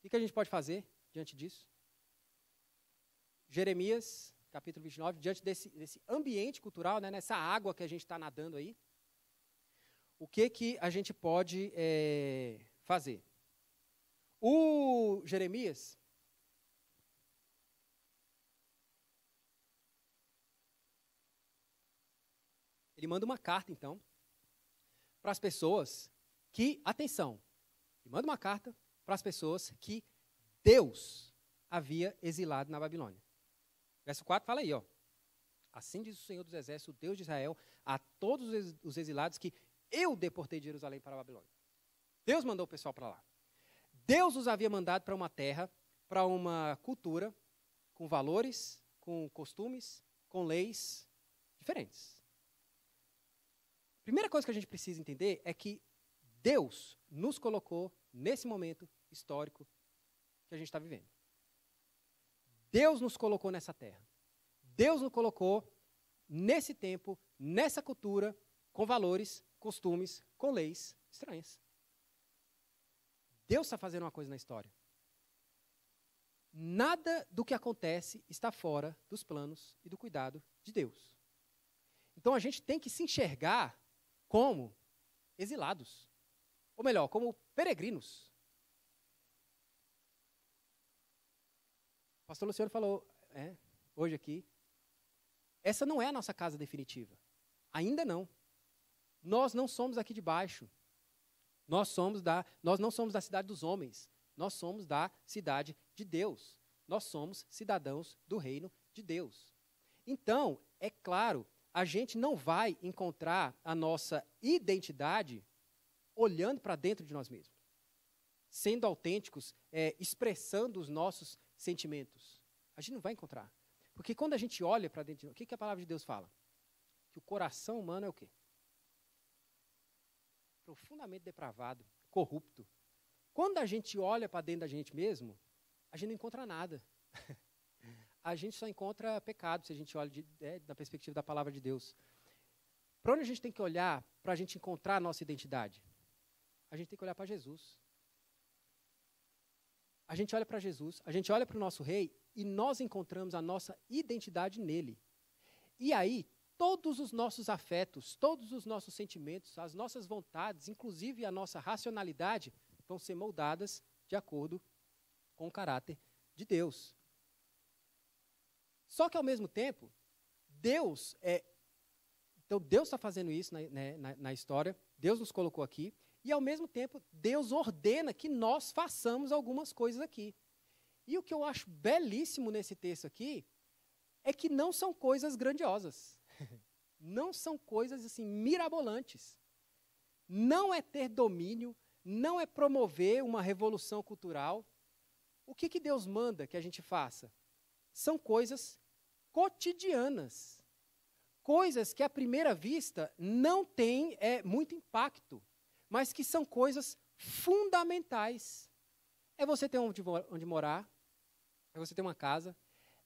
Speaker 1: O que a gente pode fazer diante disso? Jeremias, capítulo 29, diante desse, desse ambiente cultural, né, nessa água que a gente está nadando aí, o que, que a gente pode é, fazer? O Jeremias, Ele manda uma carta, então, para as pessoas que, atenção, manda uma carta para as pessoas que Deus havia exilado na Babilônia. Verso 4 fala aí, ó. Assim diz o Senhor dos Exércitos, o Deus de Israel, a todos os exilados que eu deportei de Jerusalém para a Babilônia. Deus mandou o pessoal para lá. Deus os havia mandado para uma terra, para uma cultura, com valores, com costumes, com leis diferentes. Primeira coisa que a gente precisa entender é que Deus nos colocou nesse momento histórico que a gente está vivendo. Deus nos colocou nessa terra. Deus nos colocou nesse tempo, nessa cultura, com valores, costumes, com leis estranhas. Deus está fazendo uma coisa na história. Nada do que acontece está fora dos planos e do cuidado de Deus. Então a gente tem que se enxergar como exilados ou melhor, como peregrinos. O pastor Luciano falou é, hoje aqui, essa não é a nossa casa definitiva. Ainda não. Nós não somos aqui de baixo. Nós somos da, nós não somos da cidade dos homens. Nós somos da cidade de Deus. Nós somos cidadãos do reino de Deus. Então, é claro, a gente não vai encontrar a nossa identidade olhando para dentro de nós mesmos, sendo autênticos, é, expressando os nossos sentimentos. A gente não vai encontrar. Porque quando a gente olha para dentro de nós, o que, que a palavra de Deus fala? Que o coração humano é o quê? Profundamente depravado, corrupto. Quando a gente olha para dentro da gente mesmo, a gente não encontra nada. a gente só encontra pecado se a gente olha de, é, da perspectiva da palavra de Deus. Para onde a gente tem que olhar para a gente encontrar a nossa identidade? a gente tem que olhar para Jesus. A gente olha para Jesus, a gente olha para o nosso rei e nós encontramos a nossa identidade nele. E aí, todos os nossos afetos, todos os nossos sentimentos, as nossas vontades, inclusive a nossa racionalidade, vão ser moldadas de acordo com o caráter de Deus. Só que, ao mesmo tempo, Deus é. Então, Deus está fazendo isso na, né, na, na história, Deus nos colocou aqui, e, ao mesmo tempo, Deus ordena que nós façamos algumas coisas aqui. E o que eu acho belíssimo nesse texto aqui é que não são coisas grandiosas. Não são coisas assim mirabolantes. Não é ter domínio, não é promover uma revolução cultural. O que, que Deus manda que a gente faça? São coisas cotidianas. Coisas que, à primeira vista, não têm é, muito impacto mas que são coisas fundamentais. É você ter onde, onde morar, é você ter uma casa,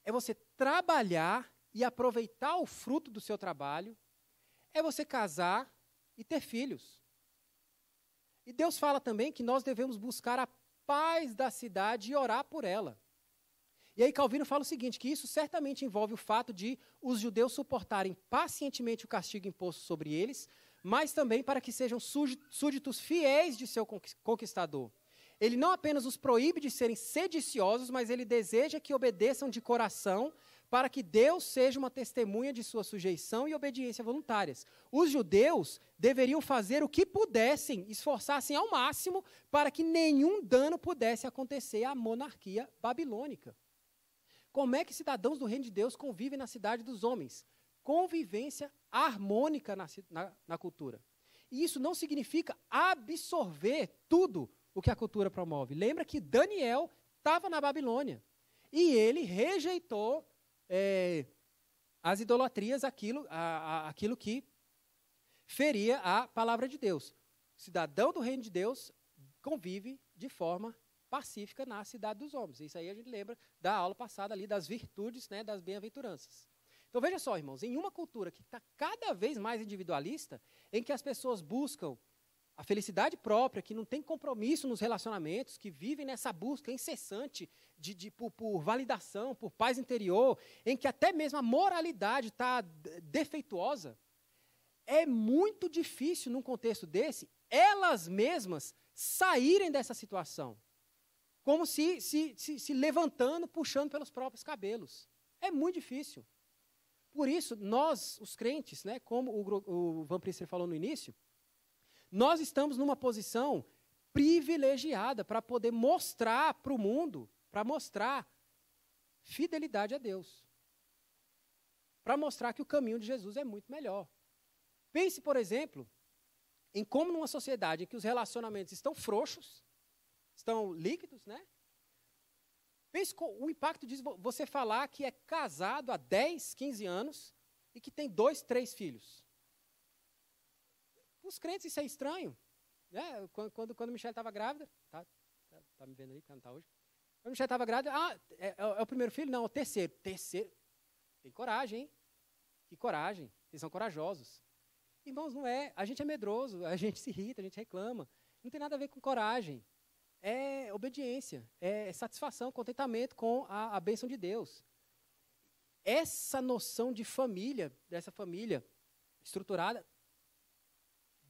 Speaker 1: é você trabalhar e aproveitar o fruto do seu trabalho, é você casar e ter filhos. E Deus fala também que nós devemos buscar a paz da cidade e orar por ela. E aí Calvino fala o seguinte, que isso certamente envolve o fato de os judeus suportarem pacientemente o castigo imposto sobre eles, mas também para que sejam súditos fiéis de seu conquistador. Ele não apenas os proíbe de serem sediciosos, mas ele deseja que obedeçam de coração, para que Deus seja uma testemunha de sua sujeição e obediência voluntárias. Os judeus deveriam fazer o que pudessem, esforçassem ao máximo, para que nenhum dano pudesse acontecer à monarquia babilônica. Como é que cidadãos do reino de Deus convivem na cidade dos homens? Convivência harmônica na, na, na cultura. E isso não significa absorver tudo o que a cultura promove. Lembra que Daniel estava na Babilônia e ele rejeitou é, as idolatrias, aquilo, a, a, aquilo que feria a palavra de Deus. O cidadão do reino de Deus convive de forma pacífica na cidade dos homens. Isso aí a gente lembra da aula passada ali das virtudes, né, das bem-aventuranças. Então veja só, irmãos, em uma cultura que está cada vez mais individualista, em que as pessoas buscam a felicidade própria, que não tem compromisso nos relacionamentos, que vivem nessa busca incessante de, de por, por, validação, por paz interior, em que até mesmo a moralidade está defeituosa, é muito difícil, num contexto desse, elas mesmas saírem dessa situação. Como se, se, se, se levantando, puxando pelos próprios cabelos. É muito difícil. Por isso, nós, os crentes, né, como o, o Van Priester falou no início, nós estamos numa posição privilegiada para poder mostrar para o mundo, para mostrar fidelidade a Deus. Para mostrar que o caminho de Jesus é muito melhor. Pense, por exemplo, em como numa sociedade em que os relacionamentos estão frouxos, estão líquidos, né? Pense o impacto de você falar que é casado há 10, 15 anos e que tem dois, três filhos. Os crentes, isso é estranho. Né? Quando, quando, quando Michelle estava grávida, tá, tá, tá, me vendo aí, não está hoje. Quando Michelle estava grávida, ah, é, é, é, o primeiro filho? Não, é o terceiro. Terceiro. Tem coragem, hein? Que coragem. Vocês são corajosos. Irmãos, não é. A gente é medroso, a gente se irrita, a gente reclama. Não tem nada a ver com coragem é obediência, é satisfação, contentamento com a, a bênção de Deus. Essa noção de família, dessa família estruturada,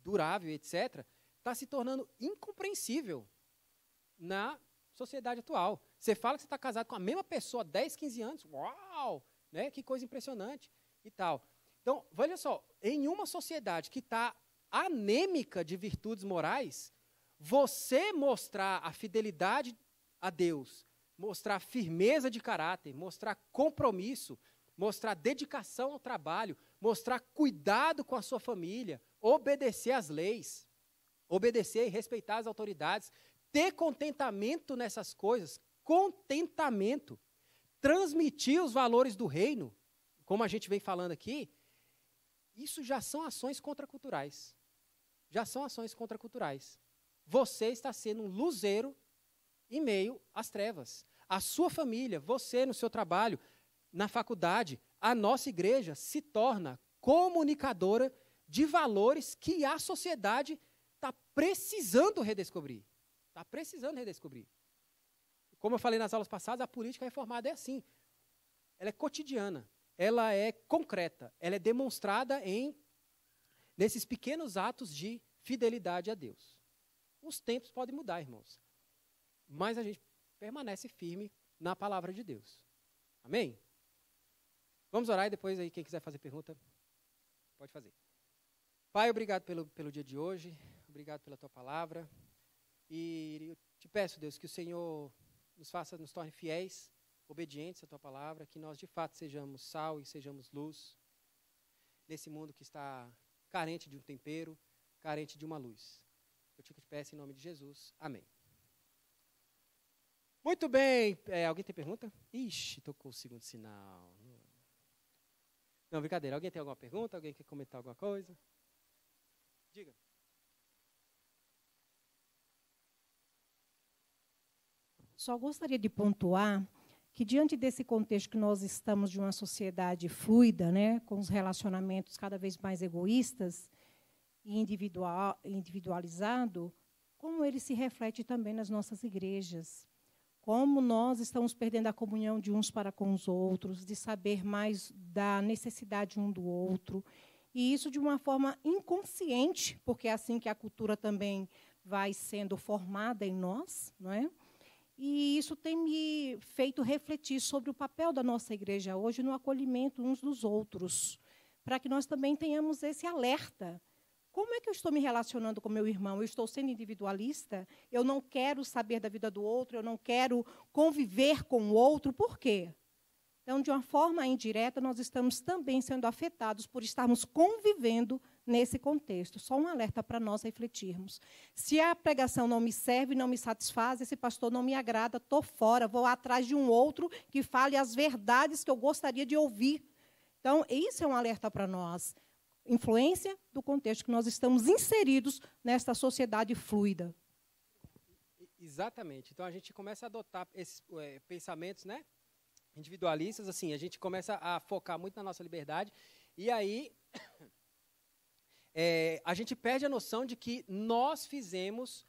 Speaker 1: durável, etc., está se tornando incompreensível na sociedade atual. Você fala que você está casado com a mesma pessoa há 10, 15 anos, uau! Né? Que coisa impressionante e tal. Então, veja só, em uma sociedade que está anêmica de virtudes morais, você mostrar a fidelidade a Deus, mostrar firmeza de caráter, mostrar compromisso, mostrar dedicação ao trabalho, mostrar cuidado com a sua família, obedecer às leis, obedecer e respeitar as autoridades, ter contentamento nessas coisas, contentamento, transmitir os valores do reino, como a gente vem falando aqui, isso já são ações contraculturais. Já são ações contraculturais. Você está sendo um luzeiro em meio às trevas. A sua família, você no seu trabalho, na faculdade, a nossa igreja se torna comunicadora de valores que a sociedade está precisando redescobrir. Está precisando redescobrir. Como eu falei nas aulas passadas, a política reformada é assim. Ela é cotidiana, ela é concreta, ela é demonstrada em nesses pequenos atos de fidelidade a Deus. Os tempos podem mudar, irmãos. Mas a gente permanece firme na palavra de Deus. Amém? Vamos orar e depois aí quem quiser fazer pergunta, pode fazer. Pai, obrigado pelo, pelo dia de hoje, obrigado pela tua palavra. E eu te peço, Deus, que o Senhor nos faça, nos torne fiéis, obedientes à tua palavra, que nós de fato sejamos sal e sejamos luz nesse mundo que está carente de um tempero, carente de uma luz. Eu te peço em nome de Jesus. Amém. Muito bem. É, alguém tem pergunta? Ixi, tocou o segundo sinal. Não, brincadeira. Alguém tem alguma pergunta? Alguém quer comentar alguma coisa? Diga.
Speaker 2: Só gostaria de pontuar que diante desse contexto que nós estamos de uma sociedade fluida, né, com os relacionamentos cada vez mais egoístas, e individual, individualizado, como ele se reflete também nas nossas igrejas. Como nós estamos perdendo a comunhão de uns para com os outros, de saber mais da necessidade um do outro, e isso de uma forma inconsciente, porque é assim que a cultura também vai sendo formada em nós, não é? E isso tem me feito refletir sobre o papel da nossa igreja hoje no acolhimento uns dos outros, para que nós também tenhamos esse alerta como é que eu estou me relacionando com meu irmão? Eu estou sendo individualista? Eu não quero saber da vida do outro, eu não quero conviver com o outro, por quê? Então, de uma forma indireta, nós estamos também sendo afetados por estarmos convivendo nesse contexto. Só um alerta para nós refletirmos. Se a pregação não me serve, não me satisfaz, esse pastor não me agrada, estou fora, vou atrás de um outro que fale as verdades que eu gostaria de ouvir. Então, isso é um alerta para nós influência do contexto que nós estamos inseridos nesta sociedade fluida.
Speaker 1: Exatamente. Então a gente começa a adotar esses é, pensamentos, né, individualistas, assim, a gente começa a focar muito na nossa liberdade e aí é, a gente perde a noção de que nós fizemos